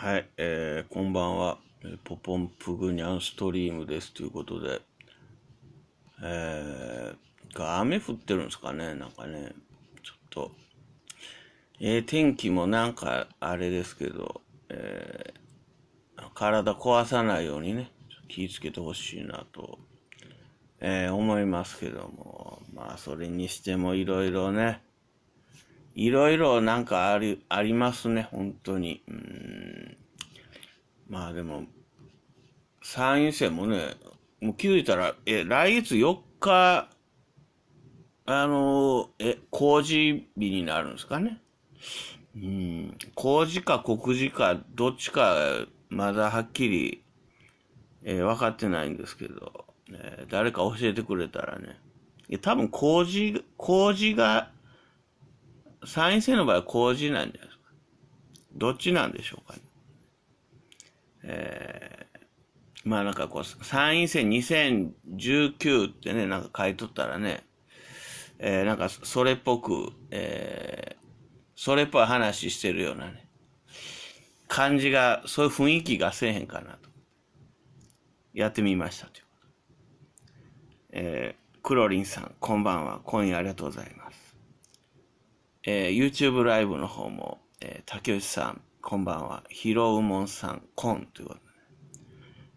はい、えー、こんばんは。ポポンプグニャンストリームですということで。えー、雨降ってるんですかねなんかね、ちょっと。えー、天気もなんかあれですけど、えー、体壊さないようにね、気ぃつけてほしいなと、えー、思いますけども。まあ、それにしてもいろいろね、いろいろなんかあり、ありますね、本当に。うん。まあでも、参院選もね、もう気づいたら、え、来月4日、あの、え、工事日になるんですかね。うん。工事か告示か、どっちか、まだはっきり、えー、分かってないんですけど、えー、誰か教えてくれたらね。多分工事、工事が、参院選の場合は公示なんじゃないですか。どっちなんでしょうかね。えー、まあなんかこう、参院選2019ってね、なんか書いとったらね、えー、なんかそれっぽく、えー、それっぽい話してるようなね、感じが、そういう雰囲気がせえへんかなと。やってみましたということ。えー、クロリンさん、こんばんは。今夜ありがとうございます。えー、YouTube ライブの方も、えー、竹内さん、こんばんは。ひろうもんさん、こんということで、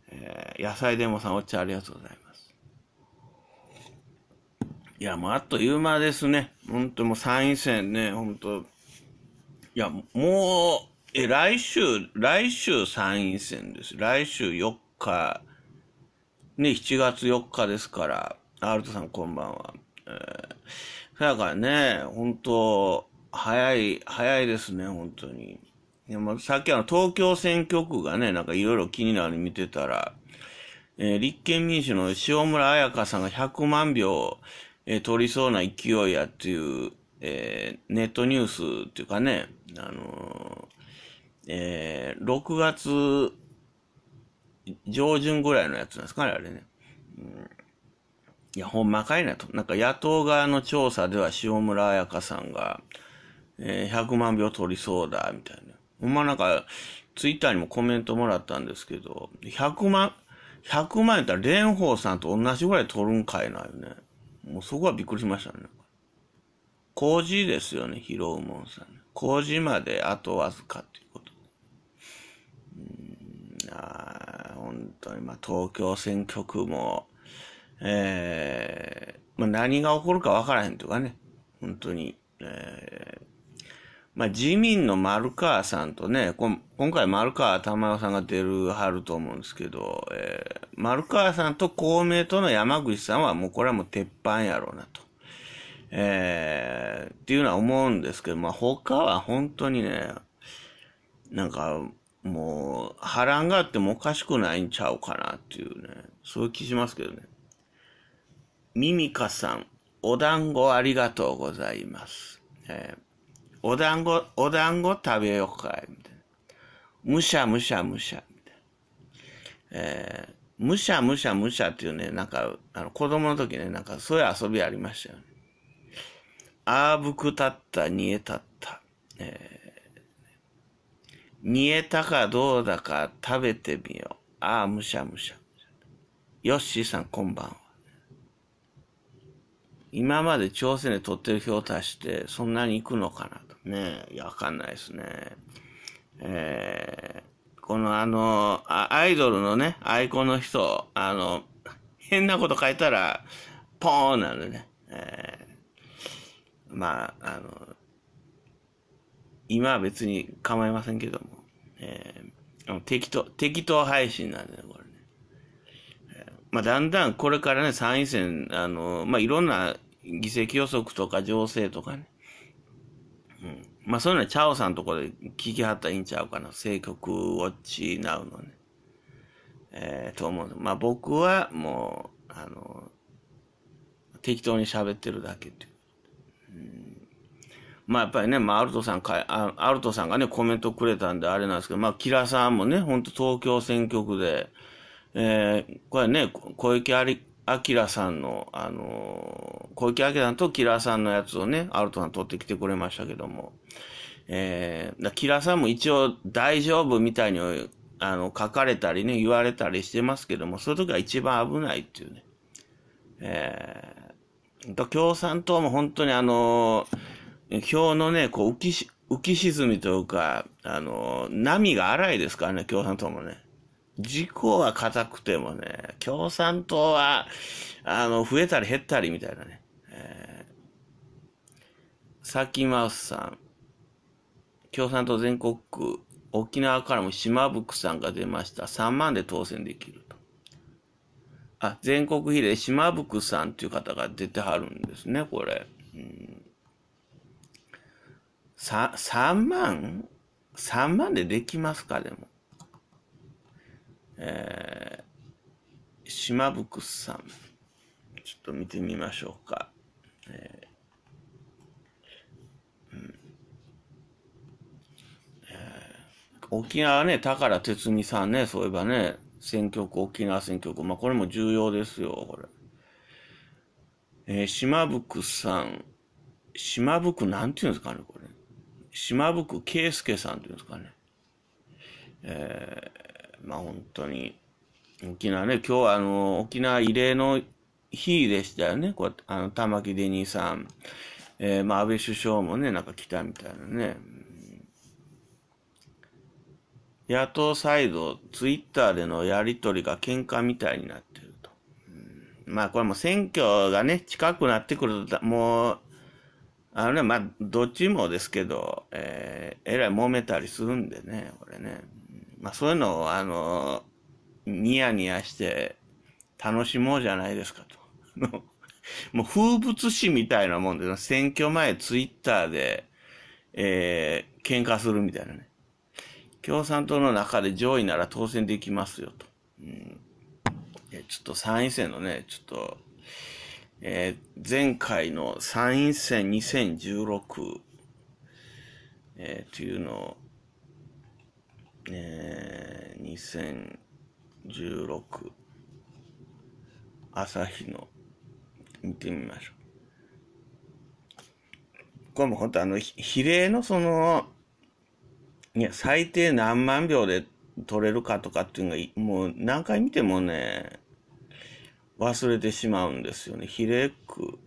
えー、野菜デモさん、お茶ありがとうございます。いや、もうあっという間ですね。ほんともう参院選ね、ほんと。いや、もう、え、来週、来週参院選です。来週4日、ね、7月4日ですから、アルトさんこんばんは。えーだやからね、本当早い、早いですね、本当に。でもさっきあの東京選挙区がね、なんかいろいろ気になるの見てたら、えー、立憲民主の塩村彩香さんが100万票、えー、取りそうな勢いやっていう、えー、ネットニュースっていうかね、あのー、えー、6月上旬ぐらいのやつなんですかね、あれね。うんいや、ほんまかいなと。なんか野党側の調査では塩村彩香さんが、えー、100万票取りそうだ、みたいな。ほんまなんか、ツイッターにもコメントもらったんですけど、100万、100万やったら蓮舫さんと同じぐらい取るんかいなよね。もうそこはびっくりしましたね。工事ですよね、拾うもんさん。工事まであとわずかっていうこと。うん、ああ、本当に、まあ東京選挙区も、えー、まあ、何が起こるかわからへんとかね、本当に、えー、まあ、自民の丸川さんとね、今回丸川珠代さんが出るはると思うんですけど、えー、丸川さんと公明党の山口さんはもうこれはもう鉄板やろうなと。えー、っていうのは思うんですけど、まあ、他は本当にね、なんか、もう、波乱があってもおかしくないんちゃうかなっていうね、そういう気しますけどね。ミミカさん、お団子ありがとうございます。えー、お団子、お団子食べようかい。みたいなむしゃむしゃむしゃ。みたいなえー、むしゃむしゃむしゃっていうね、なんか、あの子供の時ね、なんかそういう遊びありましたよね。あぶくたった、煮えたった。えー、煮えたかどうだか食べてみよう。ああ、むしゃむしゃ。ヨッシーさん、こんばんは。今まで朝鮮で取ってる票を足して、そんなに行くのかなとね。いや、わかんないですね。えー、このあのアイドルのね、アイコンの人、あの、変なこと書いたら、ポーンなるね。えー、まあ、あの、今は別に構いませんけども、えー、適当、適当配信なんで、ね、まあ、だんだんこれからね、参院選、あの、まあ、いろんな議席予測とか情勢とかね。うん。まあ、そういうのはチャオさんとこで聞きはったらいいんちゃうかな。政局ウォッチのね。えー、と思う。まあ、僕はもう、あの、適当に喋ってるだけっていう。うん、まあ、やっぱりね、まあ、アルトさんかあ、アルトさんがね、コメントくれたんであれなんですけど、まあ、キラさんもね、ほんと東京選挙区で、えー、これね、小池あらさんの、あのー、小池晃さんとキラーさんのやつをね、アルトさん取ってきてくれましたけども、えー、キラーさんも一応大丈夫みたいに、あの、書かれたりね、言われたりしてますけども、そういう時は一番危ないっていうね。えー、共産党も本当にあのー、票のね、こう浮き浮き沈みというか、あのー、波が荒いですからね、共産党もね。自公は硬くてもね、共産党は、あの、増えたり減ったりみたいなね。えー、サキマウスさん、共産党全国区、沖縄からも島袋さんが出ました。3万で当選できると。あ、全国比例、島袋さんっていう方が出てはるんですね、これ。うん、さ、3万 ?3 万でできますか、でも。えー、島福さん。ちょっと見てみましょうか。えー、うんえー、沖縄ね、宝哲美さんね、そういえばね、選挙区、沖縄選挙区。まあ、これも重要ですよ、これ。えー、島福さん。島福なんていうんですかね、これ。島福圭介さんっていうんですかね。えー、まあ本当に、沖縄ね、今日はあの、沖縄慰霊の日でしたよね、こうあの、玉城デニーさん。えー、まあ安倍首相もね、なんか来たみたいなね。野党サイド、ツイッターでのやりとりが喧嘩みたいになってると。まあこれも選挙がね、近くなってくると、もう、あのね、まあ、どっちもですけど、えー、えらい揉めたりするんでね、これね。まあそういうのを、あの、ニヤニヤして楽しもうじゃないですかと。もう風物詩みたいなもんで、選挙前ツイッターで、えー、喧嘩するみたいなね。共産党の中で上位なら当選できますよと。うん、ちょっと参院選のね、ちょっと、えー、前回の参院選2016、えー、というのを、えー、2016朝日の見てみましょう。これも本当あの、比例のその、いや、最低何万秒で取れるかとかっていうのが、もう何回見てもね、忘れてしまうんですよね。比例区、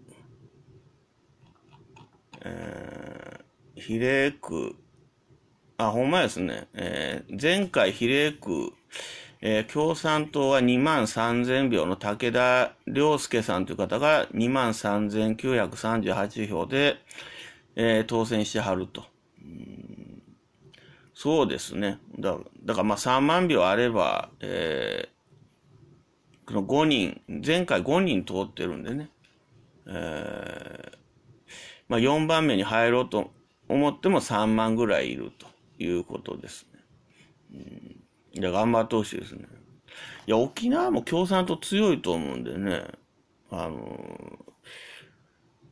えー、比例区、あ、ほんまですね。えー、前回比例区、えー、共産党は2万3000票の武田良介さんという方が2万3938票で、えー、当選してはると。そうですね。だだからま3万票あれば、えー、この5人、前回5人通ってるんでね。えー、まあ4番目に入ろうと思っても3万ぐらいいると。いうことですね。うん。いや、頑張ってほしいですね。いや、沖縄も共産党強いと思うんでね。あのー、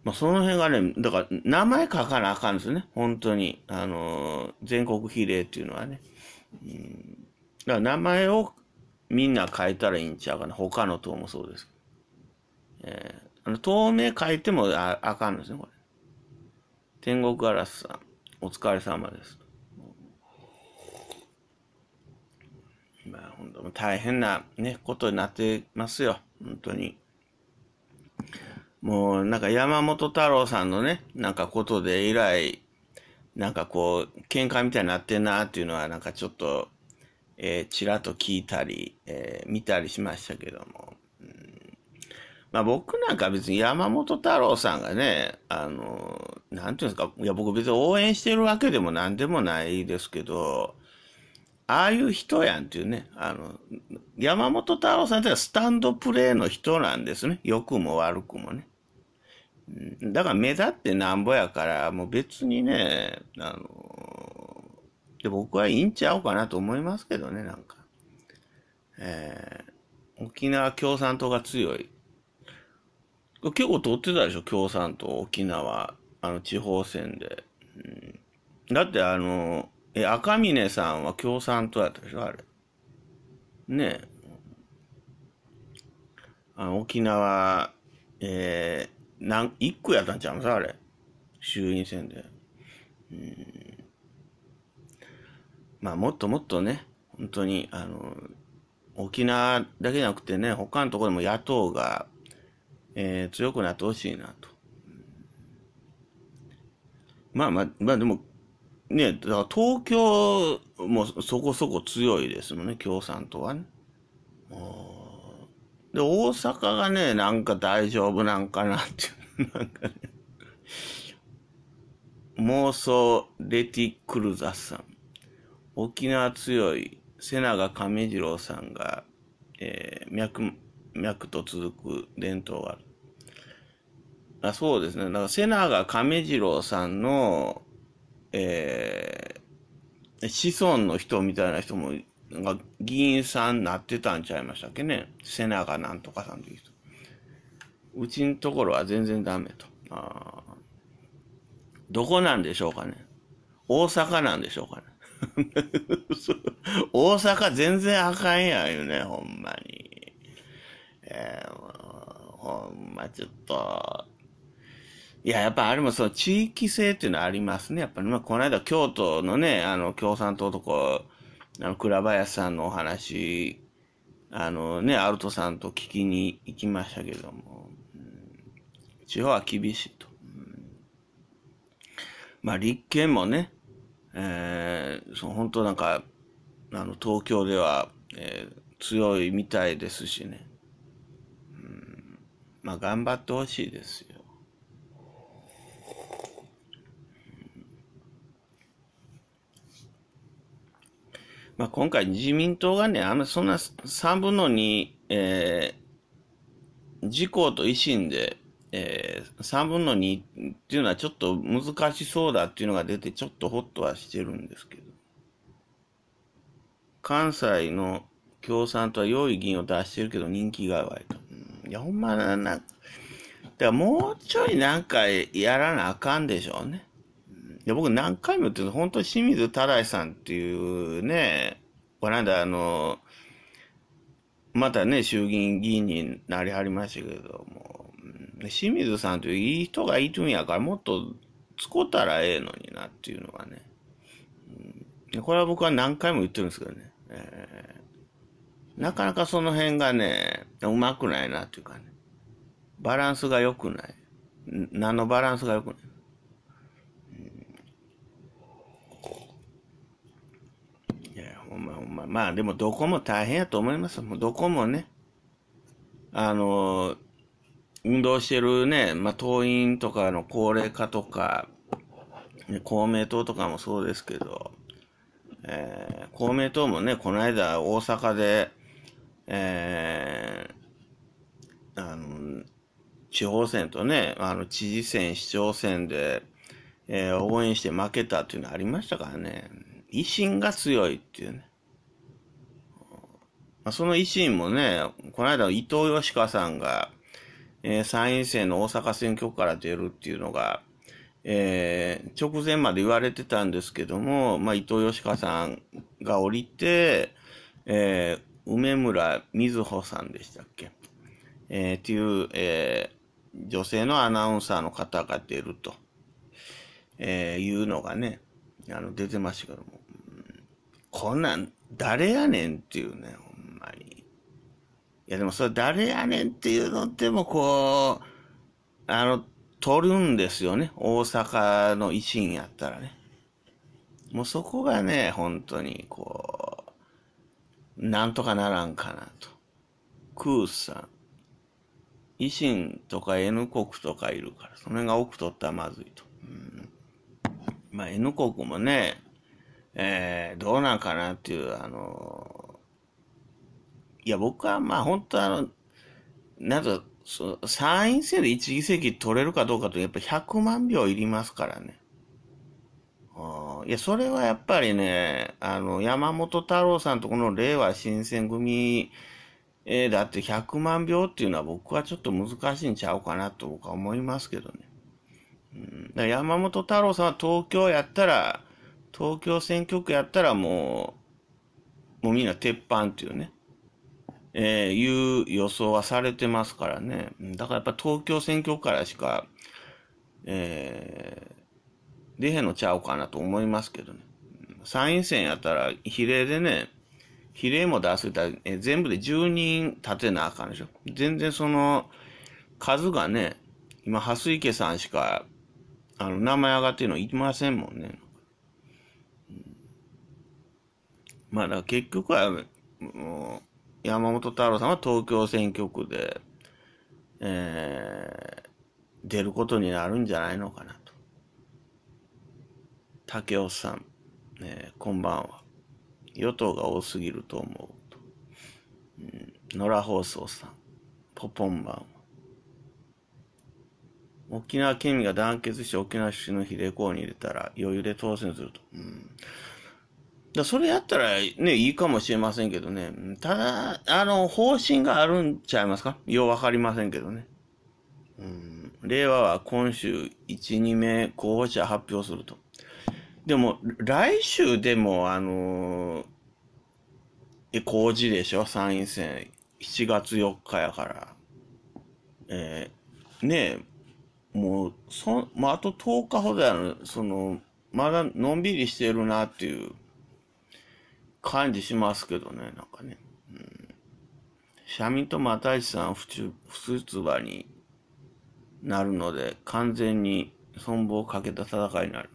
まあ、その辺がね、だから、名前書かなあかんですね。本当に。あのー、全国比例っていうのはね。うん。だから、名前をみんな変えたらいいんちゃうかな。他の党もそうです。えー、あの、党名変えてもああかんですね、これ。天国ガラスさん、お疲れ様です。まあ、本当大変なね、ことになってますよ。本当に。もう、なんか山本太郎さんのね、なんかことで以来、なんかこう、喧嘩みたいになってんなっていうのは、なんかちょっと、えー、ちらっと聞いたり、えー、見たりしましたけども。うん、まあ僕なんか別に山本太郎さんがね、あの、なんていうんですか、いや僕別に応援してるわけでもなんでもないですけど、ああいう人やんっていうね、あの、山本太郎さんってのはスタンドプレーの人なんですね。良くも悪くもね。だから目立ってなんぼやから、もう別にね、あの、で僕はいいんちゃうかなと思いますけどね、なんか。えー、沖縄共産党が強い。結構取ってたでしょ、共産党、沖縄、あの、地方選で。うん、だってあの、え、赤嶺さんは共産党やったでしょあれ。ねえ。あ沖縄、えー、なん、一区やったんちゃうんさ、あれ。衆院選で。うん。まあ、もっともっとね、本当に、あの、沖縄だけじゃなくてね、他のところでも野党が、えー、強くなってほしいなと。まあまあ、まあでも、ね、だから東京もそこそこ強いですもんね、共産党はね。で、大阪がね、なんか大丈夫なんかなっていう、なんかね、妄想レティ・クルザさん、沖縄強い瀬長亀次郎さんが、えー、脈、脈と続く伝統がある。あそうですね。だから瀬長亀次郎さんの、えー、子孫の人みたいな人も、なんか議員さんなってたんちゃいましたっけね。瀬中なんとかさんっていう人。うちのところは全然ダメと。あどこなんでしょうかね。大阪なんでしょうかね。大阪全然あかんやんよね、ほんまに。えー、ほんまちょっと、いや、やっぱあれもそう、地域性っていうのはありますね。やっぱり、まあ、この間、京都のね、あの、共産党とか、あの、倉林さんのお話、あのね、アルトさんと聞きに行きましたけども、うん、地方は厳しいと。うん、まあ、立憲もね、えー、その本当なんか、あの、東京では、えー、強いみたいですしね。うん、まあ、頑張ってほしいですよ。まあ、今回自民党がね、あんまそんな3分の2、えー、自公と維新で、えー、3分の2っていうのはちょっと難しそうだっていうのが出て、ちょっとホッとはしてるんですけど。関西の共産党は良い議員を出してるけど人気が悪いと。いや、ほんまな、な、だからもうちょいなんかやらなあかんでしょうね。で、僕何回も言ってる本当に清水忠さんっていうね、こんだ、あの、またね、衆議院議員になりはりましたけども、清水さんといういい人がいるんやから、もっと使ったらええのになっていうのがね、これは僕は何回も言ってるんですけどね、えー、なかなかその辺がね、うまくないなっていうかね、バランスが良くない。何のバランスが良くない。まあまあ、まあ、でもどこも大変やと思います。もうどこもね、あの、運動してるね、まあ、党員とかの高齢化とか、公明党とかもそうですけど、えー、公明党もね、この間大阪で、えー、あの、地方選とね、あの、知事選、市長選で、えー、応援して負けたっていうのありましたからね、維新が強いっていうね。まあ、その維新もね、この間伊藤義香さんが、えー、参院選の大阪選挙区から出るっていうのが、えー、直前まで言われてたんですけども、まあ、伊藤義香さんが降りて、えー、梅村瑞穂さんでしたっけ、えー、っていう、えー、女性のアナウンサーの方が出ると、えー、いうのがね、あの出てましたけども、こんなん誰やねんっていうね、まり。いやでもそれ誰やねんっていうのってもこう、あの、取るんですよね。大阪の維新やったらね。もうそこがね、本当にこう、なんとかならんかなと。クーさん。維新とか N 国とかいるから、その辺が奥取ったらまずいと。うん、まあ N 国もね、えー、どうなんかなっていう、あのいや、僕はまあ本当あの、なんと、そ参院選で1議席取れるかどうかと、やっぱ100万票いりますからね。いや、それはやっぱりね、あの、山本太郎さんとこの令和新選組、えー、だって100万票っていうのは僕はちょっと難しいんちゃうかなと僕は思いますけどね。うん、だ山本太郎さんは東京やったら、東京選挙区やったらもう、もうみんな鉄板っていうね。えー、いう予想はされてますからね。だからやっぱ東京選挙からしか、えー、出へんのちゃうかなと思いますけどね。参院選やったら比例でね、比例も出せたら、えー、全部で10人立てなあかんでしょ。全然その数がね、今、蓮池さんしか、あの、名前上がってるのいませんもんね。まあ、だから結局は、もう、山本太郎さんは東京選挙区で、えー、出ることになるんじゃないのかなと。竹雄さん、えー、こんばんは。与党が多すぎると思うと。うん、野良放送さん、ポポンバンは。沖縄県民が団結して沖縄市の比例候補に入れたら余裕で当選すると。うんだそれやったらね、いいかもしれませんけどね。ただ、あの、方針があるんちゃいますかようわかりませんけどね。うん。令和は今週1、2名候補者発表すると。でも、来週でも、あのー、工事でしょ参院選。7月4日やから。えー、ねえ、もう、そ、まあ、あと10日ほどやの、その、まだのんびりしてるなっていう。感じしますけどね、なんかね。うん。社民と又市さん不中、不出馬になるので、完全に存亡をかけた戦いになる。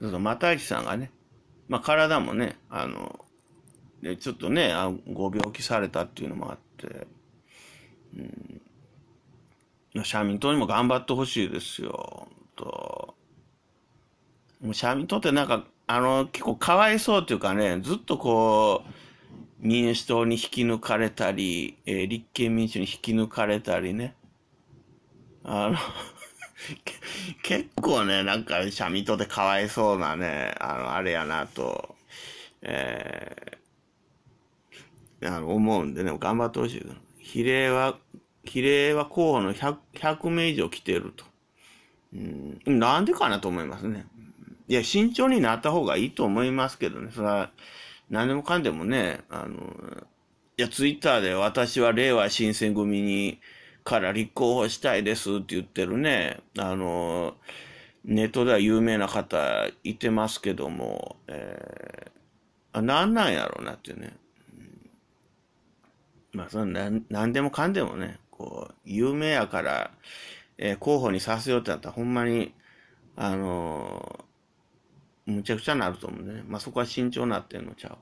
そうそう、又市さんがね、まあ体もね、あの、でちょっとねあ、ご病気されたっていうのもあって、うん、社民党にも頑張ってほしいですよ、と。もう社民党ってなんかあの、結構かわいそうというかね、ずっとこう、民主党に引き抜かれたり、えー、立憲民主に引き抜かれたりね。あの 結構ね、なんか、三味党でかわいそうなね、あの、あれやなと、えー、あの思うんでね、頑張ってほしい。比例は、比例は候補の 100, 100名以上来てると。うん、なんでかなと思いますね。いや、慎重になった方がいいと思いますけどね。それは、何でもかんでもね、あの、いや、ツイッターで私は令和新選組に、から立候補したいですって言ってるね、あの、ネットでは有名な方いてますけども、えー、あ、なんなんやろうなってね。まあ、その、なん、でもかんでもね、こう、有名やから、えー、候補にさせようってなったら、ほんまに、あのーむちゃくちゃなると思うんでね。まあ、そこは慎重なってんのちゃう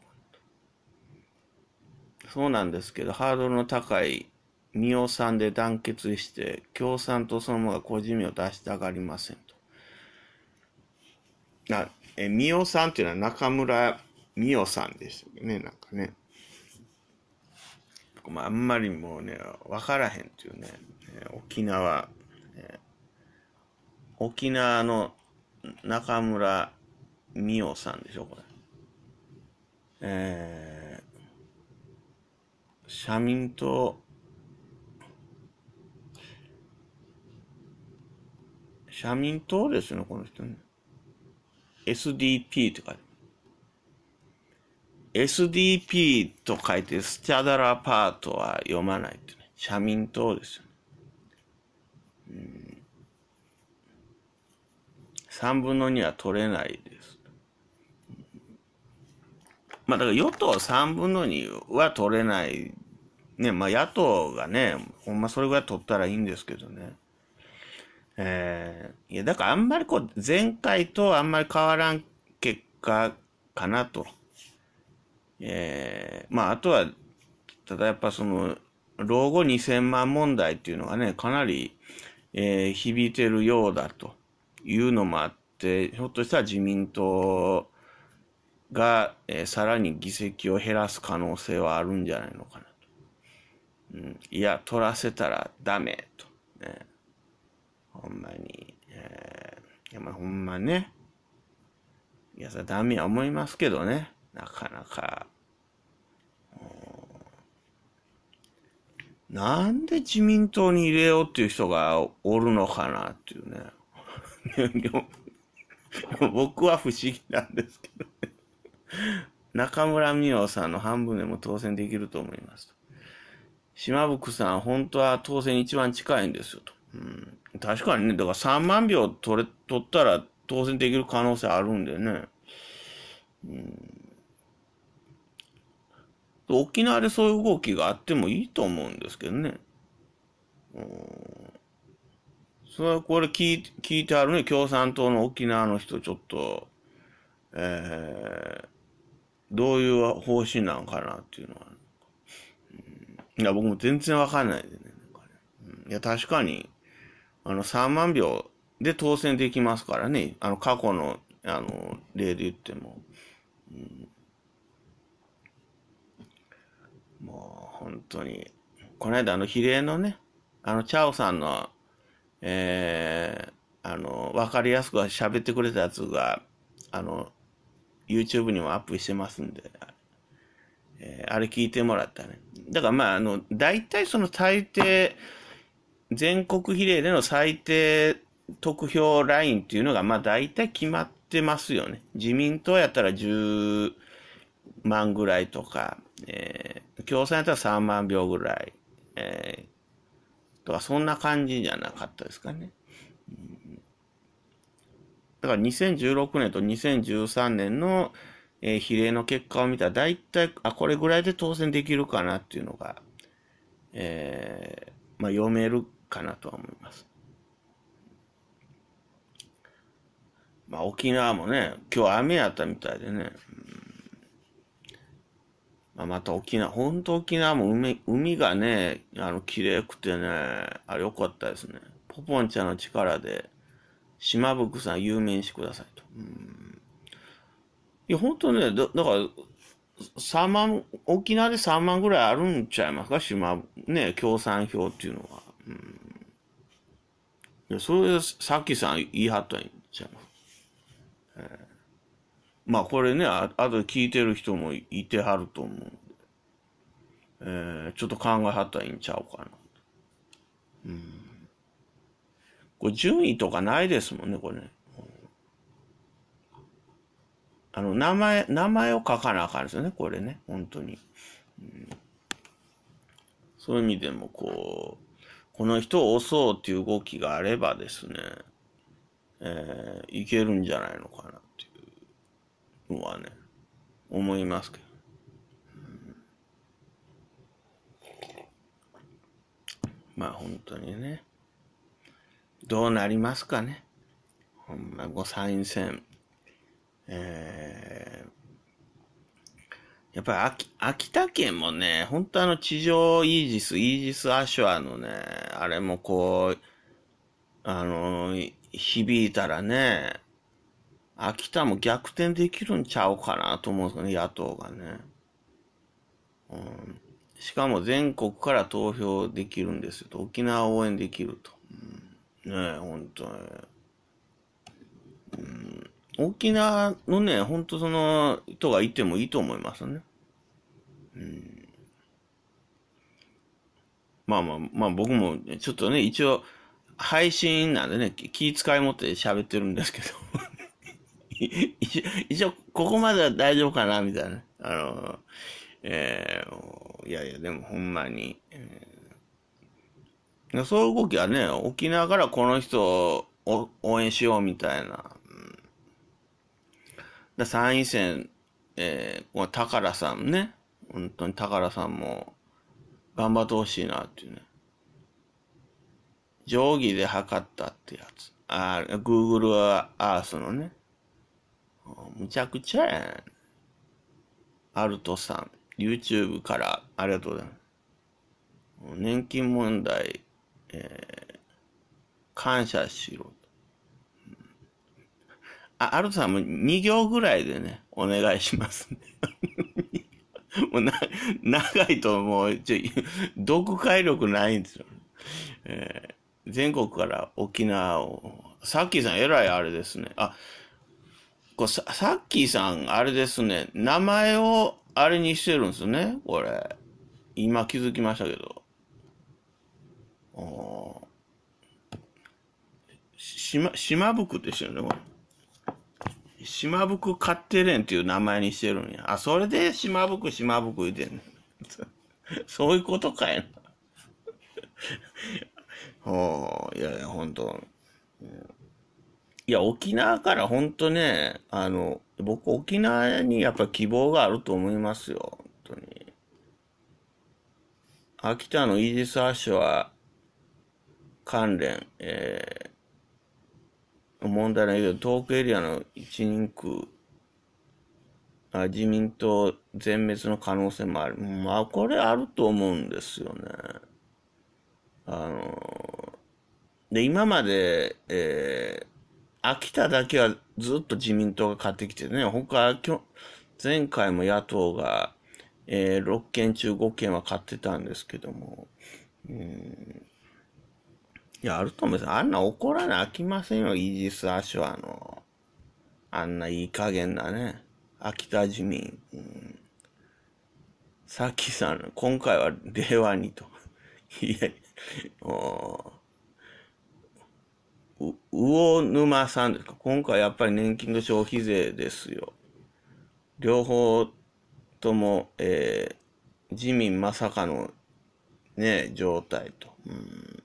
そうなんですけど、ハードルの高いミオさんで団結して、共産党そのまま個人名を出したがりませんと。な、え、ミオさんっていうのは中村ミオさんでしたけどね、なんかね。まあ、あんまりもうね、わからへんっていうね、沖縄、沖縄の中村みおさんでしょ、これ。えー、社民党、社民党ですね、この人ね。SDP って書いて SDP と書いて、スチャダラパートは読まないってね。社民党ですよね。うん。3分の2は取れないまあ、だから与党3分の2は取れない。ね、まあ、野党がね、ほんまそれぐらい取ったらいいんですけどね。えー、いや、だからあんまりこう、前回とあんまり変わらん結果かなと。えー、まあ、あとは、ただやっぱその、老後2000万問題っていうのがね、かなり、えー、響いてるようだというのもあって、ひょっとしたら自民党が、えー、さらに議席を減らす可能性はあるんじゃないのかなと。うん、いや、取らせたらダメと。ね、ほんまに。えー、いや、まあ、ほんまね。いや、さ、ダメは思いますけどね。なかなか。なんで自民党に入れようっていう人がおるのかなっていうね。僕は不思議なんですけどね。中村美桜さんの半分でも当選できると思いますと。島福さん、本当は当選一番近いんですよと。うん、確かにね、だから3万票取れ、取ったら当選できる可能性あるんでね。うん、沖縄でそういう動きがあってもいいと思うんですけどね。うん、それはこれ聞い聞いてあるね、共産党の沖縄の人、ちょっと、えー、どういう方針なんかなっていうのは、うん、いや、僕も全然わかんないでね。ねうん、いや、確かに、あの、3万票で当選できますからね。あの、過去の、あの、例で言っても。うん、もう、本当に。この間、あの、比例のね、あの、チャオさんの、ええー、あの、わかりやすく喋ってくれたやつが、あの、YouTube にもアップしてますんで、えー、あれ聞いてもらったね。だからまあ、あの、大体その最低、全国比例での最低得票ラインっていうのが、まあ大体決まってますよね。自民党やったら10万ぐらいとか、えー、共産やったら3万票ぐらい、えー、とか、そんな感じじゃなかったですかね。うんだから2016年と2013年の、えー、比例の結果を見たら、大体、あ、これぐらいで当選できるかなっていうのが、えー、まあ、読めるかなとは思います。まあ、沖縄もね、今日雨やったみたいでね、まあ、また沖縄、本当沖縄も海海がね、あの、綺麗くてね、あれ良かったですね。ポポンちゃんの力で、島福さん、有名してくださいと。うん、いや、本当ね、だだから、3万、沖縄で3万ぐらいあるんちゃいますか島、ね、共産票っていうのは。うん、いや、それ、さっきさん言い張ったんちゃいます。えー、まあ、これね、ああと聞いてる人もいてはると思うんで、えー、ちょっと考えはったらいいんちゃうかな。うんこれ順位とかないですもんね、これね。あの、名前、名前を書かなあかんですよね、これね、本当に。うん、そういう意味でも、こう、この人を押そうっていう動きがあればですね、えー、いけるんじゃないのかなっていうのはね、思いますけど。うん、まあ本当にね。どうなりますかね。ほんま、ご参院選。えー、やっぱり秋秋田県もね、本当あの地上イージス、イージスアシュアのね、あれもこう、あの、響いたらね、秋田も逆転できるんちゃうかなと思うんですよね、野党がね。うん、しかも全国から投票できるんですよ。沖縄応援できると。ね、本当に。うん、沖縄のね、本当その人がいてもいいと思いますね。うん、まあまあ、まあ僕もちょっとね、一応、配信なんでね、気遣い持って喋ってるんですけど 一応、ここまでは大丈夫かな、みたいな。あの、えー、いやいや、でもほんまに、えーそういう動きはね、沖縄からこの人を応援しようみたいな。で参院選、えー、この宝さんね。本当に宝さんも頑張ってほしいなっていうね。定規で測ったってやつ。ああ、Google Earth のね。むちゃくちゃやん。アルトさん、YouTube からありがとうございます。年金問題えー、感謝しろ。と。あ、アルトさんも2行ぐらいでね、お願いしますね。もうな、長いともう、ちょ、読解力ないんですよ。えー、全国から沖縄を、さっきさんえらいあれですね。あ、こさっきさんあれですね。名前をあれにしてるんですね。これ。今気づきましたけど。島、島袋ですよね、これ。島袋買ってれんっていう名前にしてるんや。あ、それで島袋、島袋言うてんね そういうことかいな。ほ あ、いやいや、ほんと。いや、沖縄からほんとね、あの、僕沖縄にやっぱ希望があると思いますよ。本当に。秋田のイージス・アッシュは、関連、えー、問題ないけど、東北エリアの一人区、あ自民党全滅の可能性もある。まあ、これあると思うんですよね。あのー、で、今まで、えー、秋田だけはずっと自民党が勝ってきてね、他、前回も野党が、えー、6件中5件は勝ってたんですけども、うんいや、あると思います。あんな怒らなきませんよ、イージス・アショアの。あんないい加減なね。秋田自民。うん、さっきさん、今回は令和にと。いえ、おう、魚沼さんですか。今回やっぱり年金と消費税ですよ。両方とも、えー、自民まさかのね、状態と。うん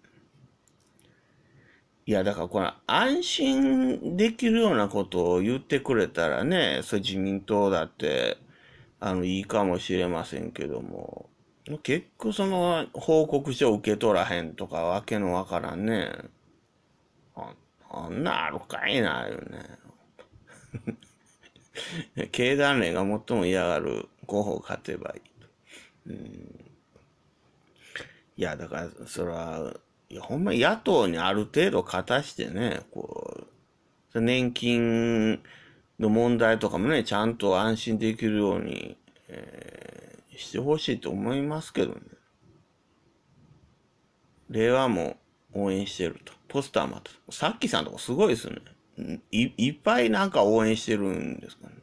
いや、だからこの安心できるようなことを言ってくれたらね、それ自民党だって、あの、いいかもしれませんけども、結局その報告書受け取らへんとかわけのわからんね。あんなあるかいな、よね。経団連が最も嫌がる候補を勝てばいいうん、いや、だから、それは、いや、ほんま野党にある程度勝たしてね、こう、年金の問題とかもね、ちゃんと安心できるように、えー、してほしいと思いますけどね。令和も応援してると。ポスターもあった。さっきさんとかすごいですよね。いいっぱいなんか応援してるんですかね。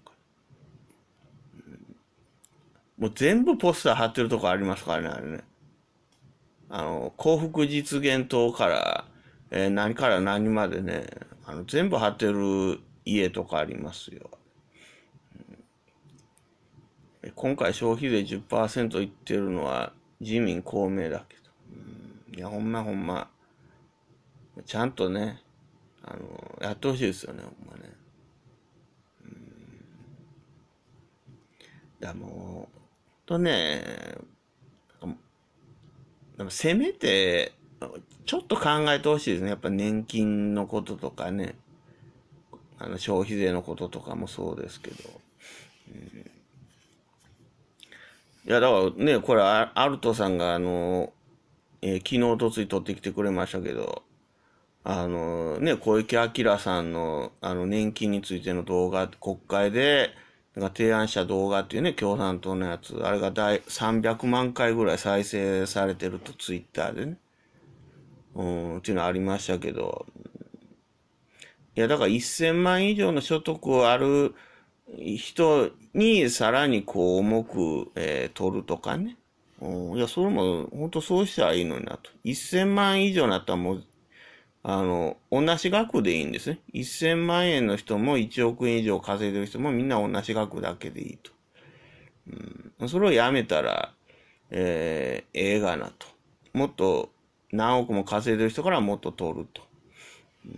もう全部ポスター貼ってるとこありますからね、あれね。あの、幸福実現党から、えー、何から何までね、あの、全部貼ってる家とかありますよ。今回消費税10%いってるのは自民公明だけど。いや、ほんまほんま。ちゃんとね、あの、やってほしいですよね、ほんまね。だもう、とね、でもせめて、ちょっと考えてほしいですね。やっぱ年金のこととかね。あの消費税のこととかもそうですけど。うん、いや、だからね、これ、アルトさんが、あの、えー、昨日とつい取ってきてくれましたけど、あのね、小池晃さんの、あの、年金についての動画、国会で、だから提案した動画っていうね、共産党のやつ、あれが第300万回ぐらい再生されてるとツイッターでね。うん、っていうのありましたけど。いや、だから1000万以上の所得ある人にさらにこう重く、えー、取るとかね。うん、いや、それも本当そうしたらいいのになと。1000万以上になったらもうあの、同じ額でいいんですね。1000万円の人も1億円以上稼いでる人もみんな同じ額だけでいいと。うん、それをやめたら、えー、ええがなと。もっと何億も稼いでる人からもっと取ると。うん、っ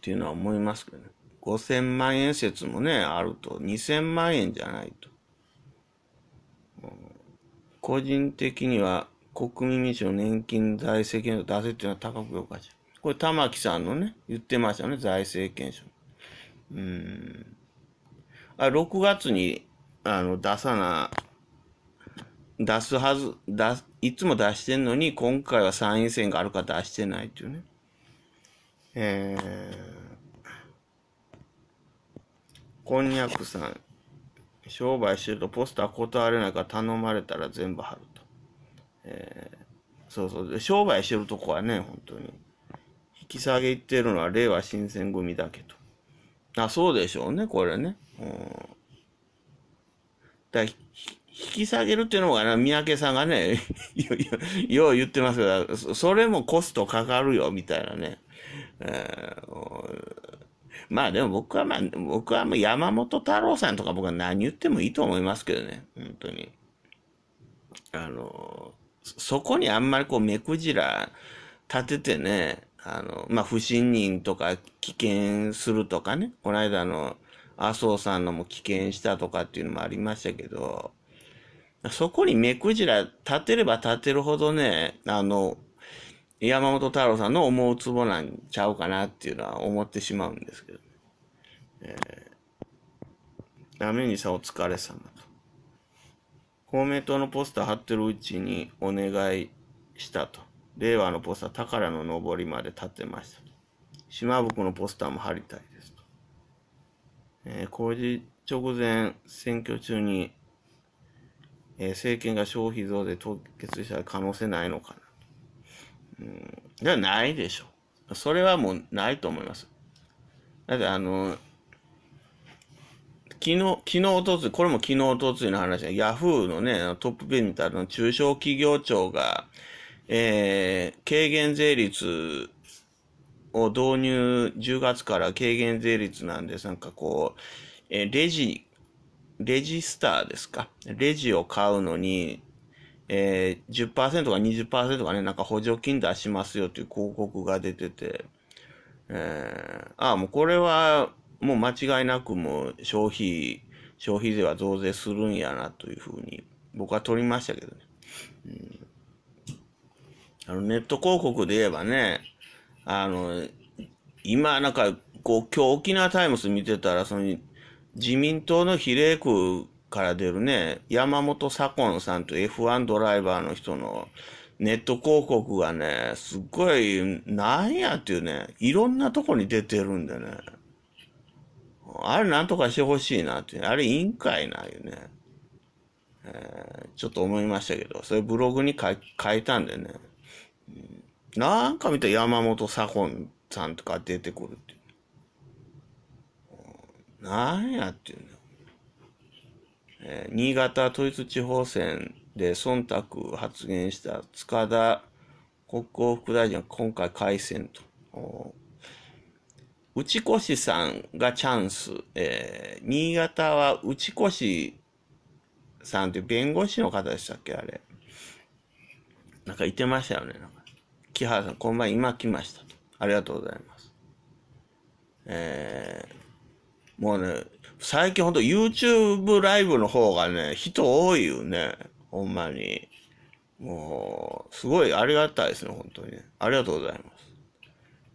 ていうのは思いますけどね。5000万円説もね、あると。2000万円じゃないと。個人的には国民民主の年金財政権証出せっていうのは高く評価しこれ玉木さんのね、言ってましたね、財政検証。うん。あ、6月に、あの、出さな、出すはず、出す、いつも出してんのに、今回は参院選があるか出してないっていうね。えー、こんにゃくさん、商売してるとポスター断れないから頼まれたら全部貼る。えー、そうそう。商売してるとこはね、本当に。引き下げ言ってるのは、令和新選組だけと。あ、そうでしょうね、これね。うん。だ引き下げるっていうのがね、三宅さんがね、よう言ってますけど、それもコストかかるよ、みたいなね。えー、まあでも僕はまあ、僕はもう山本太郎さんとか僕は何言ってもいいと思いますけどね、本当に。あのーそこにあんまりこう目くじら立ててね、あの、まあ、不信任とか危険するとかね、この間の麻生さんのも危険したとかっていうのもありましたけど、そこに目くじら立てれば立てるほどね、あの、山本太郎さんの思うツボなんちゃうかなっていうのは思ってしまうんですけど、ね、えー、ダメにさお疲れ様。公明党のポスター貼ってるうちにお願いしたと。令和のポスター、宝の上りまで立ってましたと。島袋のポスターも貼りたいですと。えー、工事直前、選挙中に、えー、政権が消費増で凍結した可能性ないのかなと。うん、じゃないでしょ。それはもうないと思います。だってあの、昨日、昨日おとつい、これも昨日おとついの話だ。ヤフーのね、トップペンタルの中小企業庁が、えー、軽減税率を導入、10月から軽減税率なんでなんかこう、えー、レジ、レジスターですか。レジを買うのに、えー、10%か20%がね、なんか補助金出しますよっていう広告が出てて、えー、ああ、もうこれは、もう間違いなくもう消費、消費税は増税するんやなというふうに、僕は取りましたけどね。うん、あのネット広告で言えばね、あの、今なんか、こう、今日沖縄タイムス見てたら、その、自民党の比例区から出るね、山本左近さんと F1 ドライバーの人のネット広告がね、すっごい、なんやっていうね、いろんなとこに出てるんでね。あれなんとかしてほしいなって、あれ委員会なんよね。えー、ちょっと思いましたけど、それブログに書い書いたんでね、なんか見たら山本左近さんとか出てくるっていう。なんやっていうの。えー、新潟統一地方選で忖度発言した塚田国交副大臣は今回改選と。内越さんがチャンス、えー、新潟は内越さんって弁護士の方でしたっけあれ。なんかいてましたよね。木原さん、こんばん今来ましたと。ありがとうございます。えー、もうね、最近ほんと YouTube ライブの方がね、人多いよね。ほんまに。もう、すごいありがたいですね、本当に、ありがとうございます。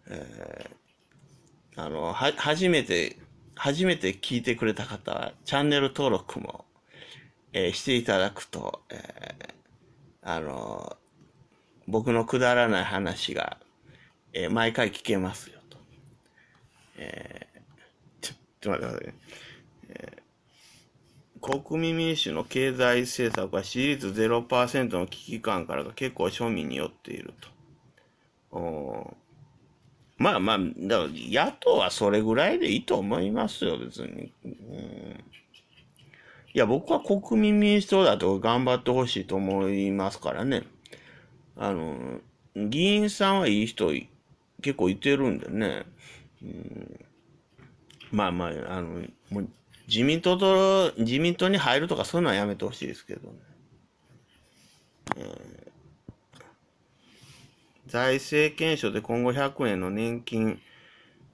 えーあの、は、初めて、初めて聞いてくれた方は、チャンネル登録も、えー、していただくと、えー、あの、僕のくだらない話が、えー、毎回聞けますよ、と。えー、ちょ、ちょっと待って待って、えー国民民主の経済政策は支持率0%の危機感からが結構庶民によっていると。まあまあ、だから野党はそれぐらいでいいと思いますよ、別に。うん、いや、僕は国民民主党だと頑張ってほしいと思いますからね。あの、議員さんはいい人結構いてるんでね。うん、まあまあ、あの、もう自民党と、自民党に入るとかそういうのはやめてほしいですけどね。えー財政検証で今後100円の年金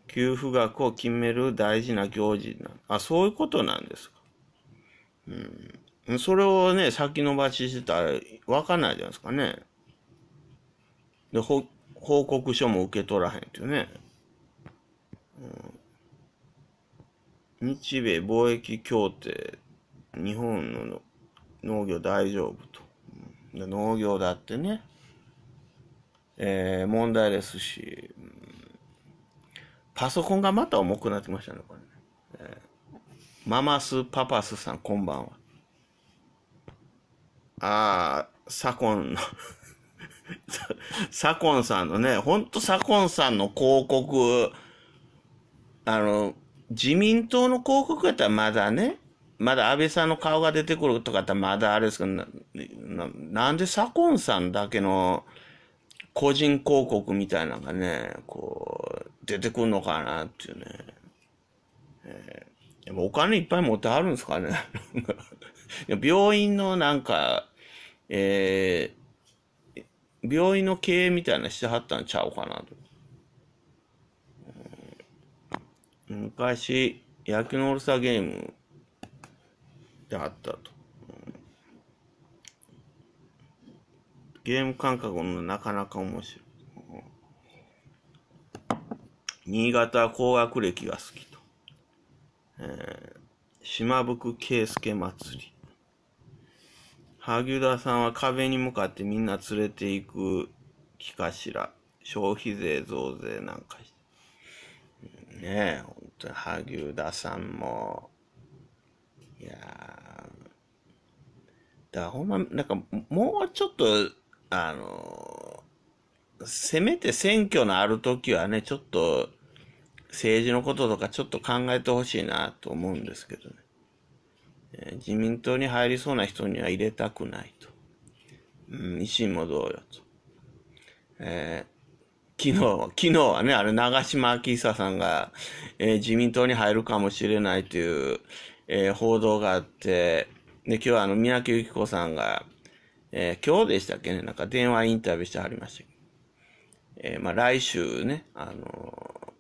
給付額を決める大事な行事な。あ、そういうことなんですか。うん。それをね、先延ばししてたら分かんないじゃないですかね。で、報告書も受け取らへんっていうね。うん、日米貿易協定、日本の農業大丈夫と。農業だってね。えー、問題ですし、パソコンがまた重くなってましたね、これね。えー、ママスパパスさん、こんばんは。ああ、左近の左近さんのね、ほんと左近さんの広告、あの、自民党の広告やったらまだね、まだ安倍さんの顔が出てくるとかだったらまだあれですけど、ななんで左近さんだけの個人広告みたいなのがね、こう、出てくるのかなっていうね。えー、お金いっぱい持ってはるんですかね。病院のなんか、えー、病院の経営みたいなしてはったんちゃうかなと。昔、野球のオールスターゲームであったと。ゲーム感覚のなかなか面白い。新潟高学歴が好きと。えー、島吹圭介祭り。萩生田さんは壁に向かってみんな連れて行く気かしら。消費税増税なんかして。ねえ、んとに萩生田さんも、いやだからほんま、なんか、もうちょっと、あの、せめて選挙のある時はね、ちょっと政治のこととかちょっと考えてほしいなと思うんですけどね。え自民党に入りそうな人には入れたくないと。うん、維新もどうよと。えー、昨日、昨日はね、あれ、長島昭久さんが、えー、自民党に入るかもしれないという、えー、報道があって、で、今日はあの、三宅由紀子さんが、えー、今日でしたっけね、なんか電話インタビューしてはりましたえー、まあ来週ね、あのー、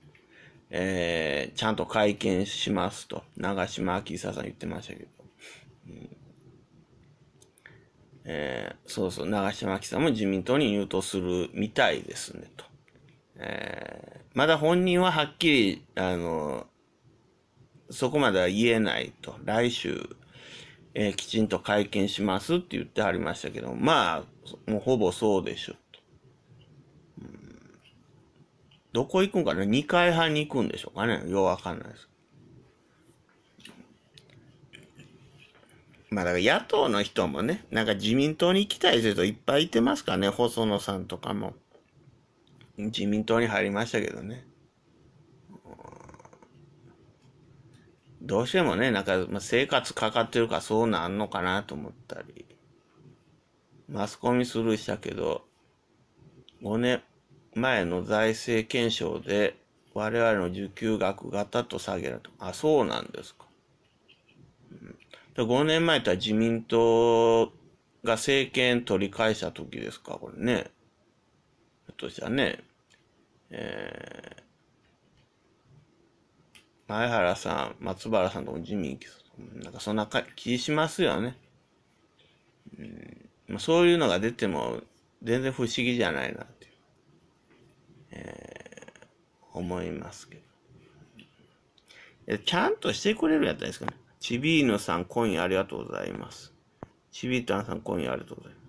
えー、ちゃんと会見しますと、長島昭久さん言ってましたけど。うんえー、そうそう、長島昭さんも自民党に入党するみたいですね、と。えー、まだ本人ははっきり、あの、そこまでは言えないと。来週、えー、きちんと会見しますって言ってはりましたけど、まあ、もうほぼそうでしょ、と。どこ行くんかな ?2 回半に行くんでしょうかねようわかんないです。まあだから野党の人もね、なんか自民党に行きたい人いっぱいいてますかね、細野さんとかも。自民党に入りましたけどね。どうしてもね、なんか、ま生活かかってるからそうなんのかなと思ったり、マスコミスルーしたけど、5年前の財政検証で我々の受給額がたっと下げられた。あ、そうなんですか。で5年前とは自民党が政権取り返した時ですか、これね。ひょっとしたらね。えー前原さん、松原さんともジミー、なんかそんな気しますよね。うん、まあ、そういうのが出ても全然不思議じゃないなっていう、えー、思いますけど。ちゃんとしてくれるやったらいいですかね。ちびーぬさん、今夜ありがとうございます。ちびーたんさん、今夜ありがとうございます。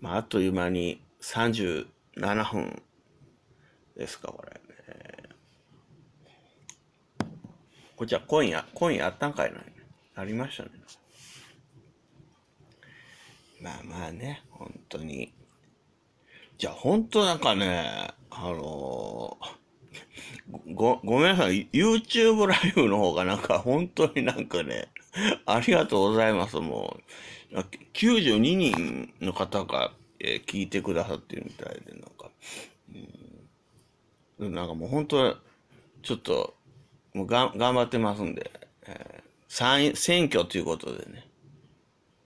まあ、あっという間に37分ですか、これ、ね。こっちはコイン夜コインあったんかいな。ありましたね。まあまあね、本当に。じゃあ本当なんかね、あのー、ご、ごめんなさい、YouTube ライブの方がなんか本当になんかね、ありがとうございます、もう。92人の方が、えー、聞いてくださってるみたいで、なんか、うんなんかもう本当、ちょっと、もうが頑張ってますんで、えー、参院、選挙ということでね、